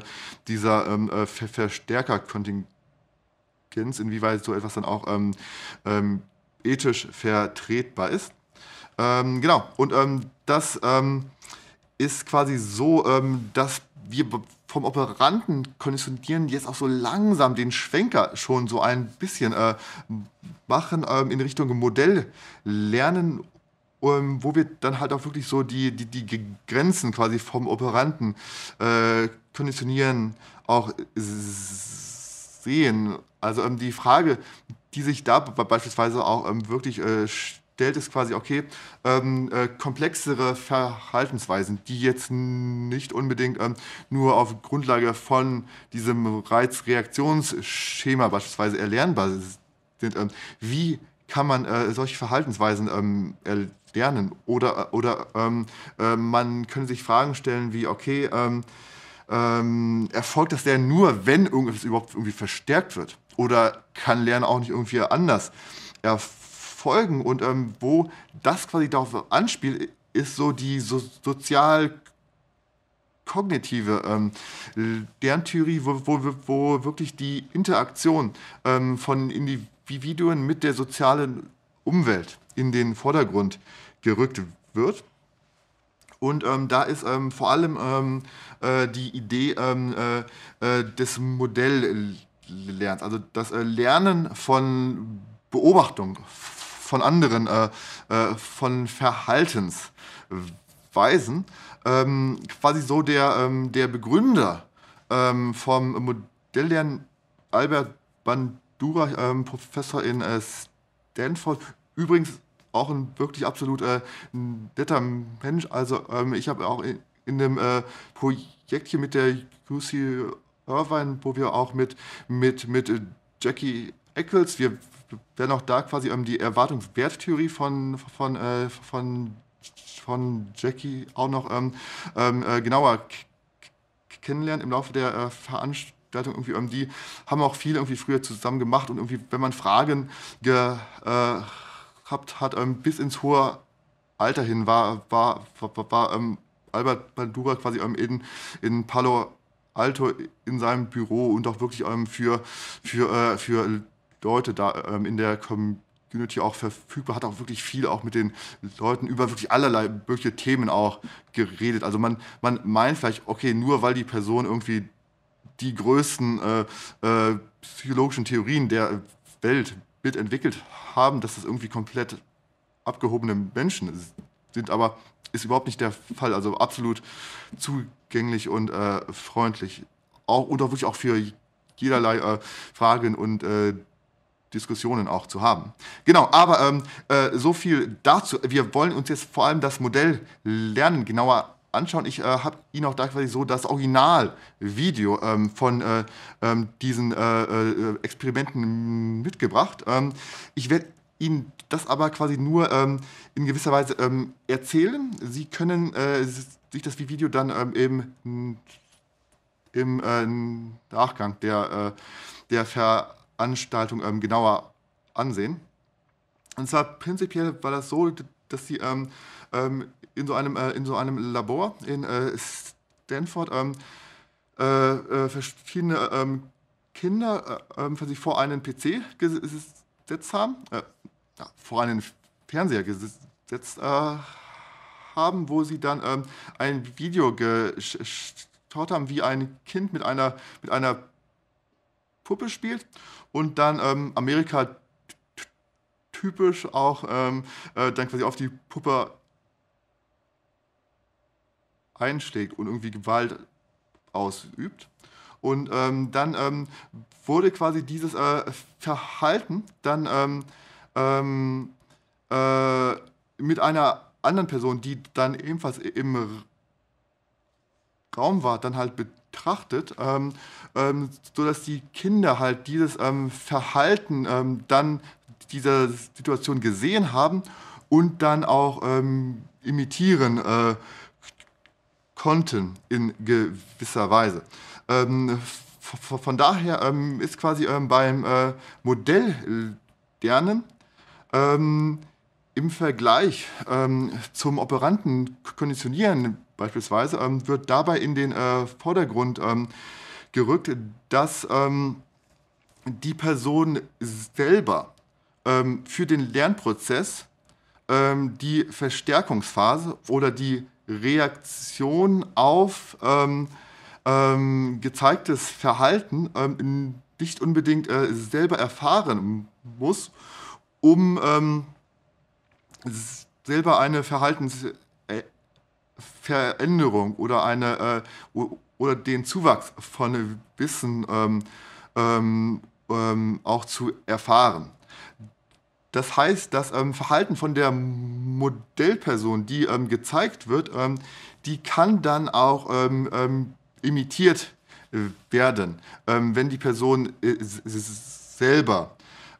S1: dieser ähm, äh, Ver Verstärkerkontingenz, inwieweit so etwas dann auch ähm, ähm ethisch vertretbar ist. Ähm, genau, und ähm, das ist quasi so, dass wir vom Operanten konditionieren jetzt auch so langsam den Schwenker schon so ein bisschen äh, machen ähm, in Richtung Modell lernen, ähm, wo wir dann halt auch wirklich so die, die, die Grenzen quasi vom Operanten äh, konditionieren auch sehen. Also ähm, die Frage, die sich da beispielsweise auch ähm, wirklich äh, stellt, stellt es quasi, okay, ähm, äh, komplexere Verhaltensweisen, die jetzt nicht unbedingt ähm, nur auf Grundlage von diesem Reizreaktionsschema beispielsweise erlernbar sind. Ähm, wie kann man äh, solche Verhaltensweisen ähm, erlernen? Oder, äh, oder ähm, äh, man könnte sich Fragen stellen wie, okay, ähm, erfolgt das Lernen nur, wenn irgendwas überhaupt irgendwie verstärkt wird? Oder kann Lernen auch nicht irgendwie anders erfolgen? folgen und ähm, wo das quasi darauf anspielt, ist so die so sozial kognitive ähm, Lerntheorie, wo, wo, wo, wirklich die Interaktion ähm, von Individuen mit der sozialen Umwelt in den Vordergrund gerückt wird. Und ähm, da ist ähm, vor allem ähm, äh, die Idee ähm, äh, äh, des Modelllernens, also das äh, Lernen von Beobachtung, von anderen, äh, äh, von Verhaltensweisen. Ähm, quasi so der, ähm, der Begründer ähm, vom Modelllernen Albert Bandura, ähm, Professor in äh, Stanford. Übrigens auch ein wirklich absolut äh, netter Mensch. Also ähm, ich habe auch in, in dem äh, Projekt hier mit der UC Irvine, wo wir auch mit, mit, mit Jackie Eccles, wir werden auch da quasi ähm, die Erwartungswerttheorie von, von, äh, von, von Jackie auch noch ähm, ähm äh, genauer kennenlernen im Laufe der äh, Veranstaltung. Irgendwie, ähm, die haben auch viel irgendwie früher zusammen gemacht und irgendwie, wenn man Fragen äh, gehabt hat, ähm, bis ins hohe Alter hin war, war, war, war ähm, Albert Bandura quasi ähm, in, in Palo Alto in seinem Büro und auch wirklich für, für, äh, für Leute da ähm, in der Community auch verfügbar, hat auch wirklich viel auch mit den Leuten über wirklich allerlei mögliche Themen auch geredet. Also man, man meint vielleicht, okay, nur weil die Person irgendwie die größten äh, äh, psychologischen Theorien der Welt mitentwickelt haben, dass das irgendwie komplett abgehobene Menschen sind, aber ist überhaupt nicht der Fall. Also absolut zugänglich und äh, freundlich. Auch, und auch wirklich auch für jederlei äh, Fragen und äh, Diskussionen auch zu haben. Genau, aber ähm, äh, so viel dazu. Wir wollen uns jetzt vor allem das Modell lernen, genauer anschauen. Ich äh, habe Ihnen auch da quasi so das Originalvideo ähm, von äh, ähm, diesen äh, äh, Experimenten mitgebracht. Ähm, ich werde Ihnen das aber quasi nur ähm, in gewisser Weise ähm, erzählen. Sie können äh, sich das Video dann eben im Nachgang der, der Ver Veranstaltung ähm, genauer ansehen. Und zwar prinzipiell war das so, dass sie ähm, ähm, in, so einem, äh, in so einem Labor in äh, Stanford ähm, äh, äh, verschiedene ähm, Kinder äh, sich vor einen PC gesetzt haben, äh, ja, vor einen Fernseher gesetzt haben, wo sie dann ein Video geschaut haben, wie ein Kind mit einer, mit einer Puppe spielt und dann ähm, Amerika typisch auch ähm, äh, dann quasi auf die Puppe einschlägt und irgendwie Gewalt ausübt. Und ähm, dann ähm, wurde quasi dieses äh, Verhalten dann ähm, ähm äh, mit einer anderen Person, die dann ebenfalls im Raum war, dann halt betrachtet, ähm, ähm, sodass die Kinder halt dieses ähm, Verhalten ähm, dann dieser Situation gesehen haben und dann auch ähm, imitieren äh, konnten in gewisser Weise. Ähm, von daher ähm, ist quasi beim äh, Modelllernen im Vergleich zum operanten Konditionieren beispielsweise, ähm, wird dabei in den äh, Vordergrund ähm, gerückt, dass ähm, die Person selber ähm, für den Lernprozess ähm, die Verstärkungsphase oder die Reaktion auf gezeigtes Verhalten nicht unbedingt äh, selber erfahren muss, um selber eine Verhaltens Veränderung oder eine äh, oder den Zuwachs von Wissen ähm, ähm, ähm, auch zu erfahren. Das heißt, das ähm, Verhalten von der Modellperson, die ähm, gezeigt wird, ähm, die kann dann auch imitiert äh, werden, wenn die Person äh, selber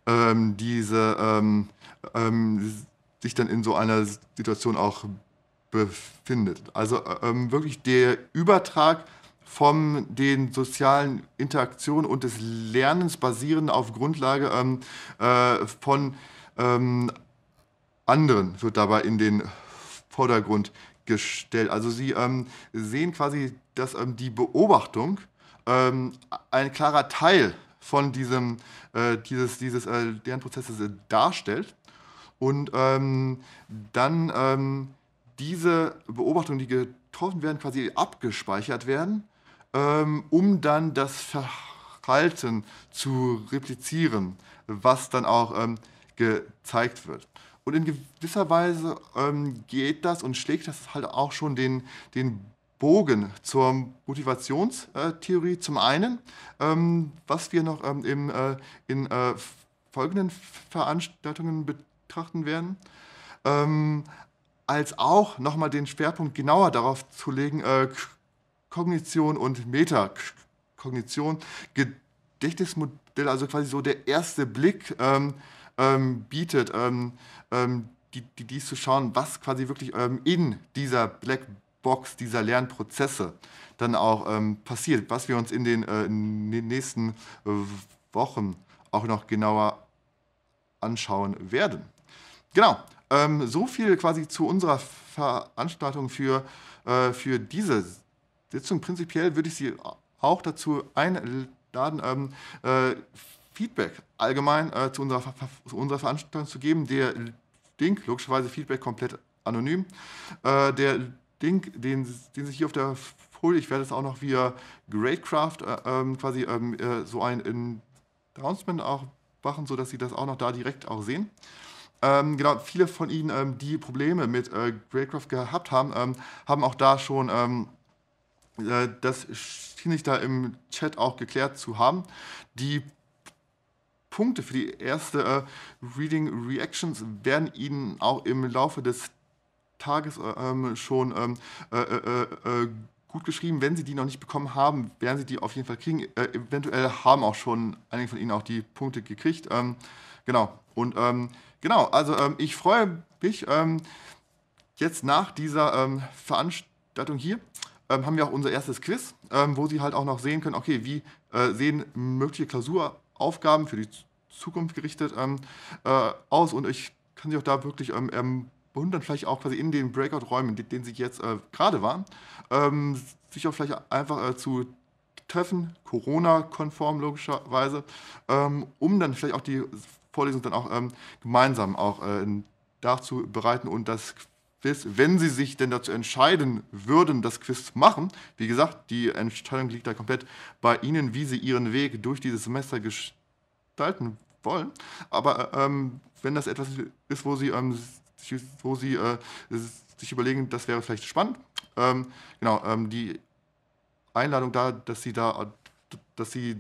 S1: diese sich dann in so einer Situation auch befindet. Also ähm, wirklich der Übertrag von den sozialen Interaktionen und des Lernens basierend auf Grundlage ähm, äh, von ähm, anderen wird dabei in den Vordergrund gestellt. Also Sie ähm, sehen quasi, dass ähm, die Beobachtung ähm, ein klarer Teil von diesem äh, dieses, dieses äh, Lernprozesses äh, darstellt. Und ähm, dann ähm, diese Beobachtungen, die getroffen werden, quasi abgespeichert werden, ähm, um dann das Verhalten zu replizieren, was dann auch ähm, gezeigt wird. Und in gewisser Weise ähm, geht das und schlägt das halt auch schon den, den Bogen zur Motivationstheorie zum einen, ähm, was wir noch ähm, im, äh, in äh, folgenden Veranstaltungen betrachten werden. Ähm, als auch nochmal den Schwerpunkt genauer darauf zu legen, äh, Kognition und Metakognition, Gedächtnismodell, also quasi so der erste Blick ähm, ähm, bietet, ähm, ähm die, die, dies zu schauen, was quasi wirklich ähm, in dieser Blackbox dieser Lernprozesse dann auch ähm, passiert, was wir uns in den, äh, in den nächsten äh, Wochen auch noch genauer anschauen werden. Genau. Ähm, so viel quasi zu unserer Veranstaltung für, äh, für diese Sitzung. Prinzipiell würde ich Sie auch dazu einladen, ähm, äh, Feedback allgemein äh, zu, unserer, zu unserer Veranstaltung zu geben. Der Link, logischerweise Feedback komplett anonym. Äh, der Link, den, den sich hier auf der Folie, ich werde es auch noch via Greatcraft äh, ähm, quasi ähm, äh, so ein Announcement auch machen, sodass Sie das auch noch da direkt auch sehen. Ähm, genau, viele von ihnen, ähm, die Probleme mit äh, Greycroft gehabt haben, ähm, haben auch da schon, ähm, äh, das schien sich da im Chat auch geklärt zu haben. Die Punkte für die erste äh, Reading Reactions werden Ihnen auch im Laufe des Tages äh, ähm, schon ähm, äh, äh, gut geschrieben. Wenn Sie die noch nicht bekommen haben, werden Sie die auf jeden Fall kriegen. eventuell haben auch schon einige von Ihnen auch die Punkte gekriegt. genau. Und Genau, also ähm, ich freue mich ähm, jetzt nach dieser ähm, Veranstaltung hier. Ähm, haben wir auch unser erstes Quiz, ähm, wo Sie halt auch noch sehen können, okay, wie äh, sehen mögliche Klausuraufgaben für die Zukunft gerichtet äh, aus und ich kann Sie auch da wirklich und dann vielleicht auch quasi in den Breakout-Räumen, in denen sie jetzt äh, gerade waren, ähm, sich auch vielleicht einfach äh, zu treffen, Corona-konform logischerweise, ähm, um dann vielleicht auch die Vorlesung dann auch ähm, gemeinsam auch äh, dazu bereiten und das Quiz, wenn Sie sich denn dazu entscheiden würden, das Quiz zu machen, wie gesagt, die Entscheidung liegt da komplett bei Ihnen, wie Sie Ihren Weg durch dieses Semester gestalten wollen. Aber äh, ähm, wenn das etwas ist, wo Sie, ähm, sich, wo Sie äh, sich überlegen, das wäre vielleicht spannend, ähm, genau, ähm, die Einladung da, dass Sie da, dass Sie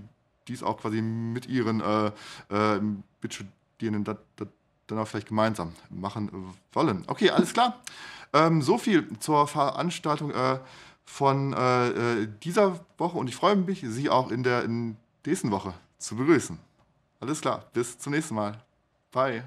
S1: dies auch quasi mit Ihren äh, äh, Mitstudierenden das, das dann auch vielleicht gemeinsam machen wollen. Okay, alles klar. Ähm, so viel zur Veranstaltung äh, von äh, äh, dieser Woche und ich freue mich, Sie auch in der in nächsten Woche zu begrüßen. Alles klar, bis zum nächsten Mal. Bye.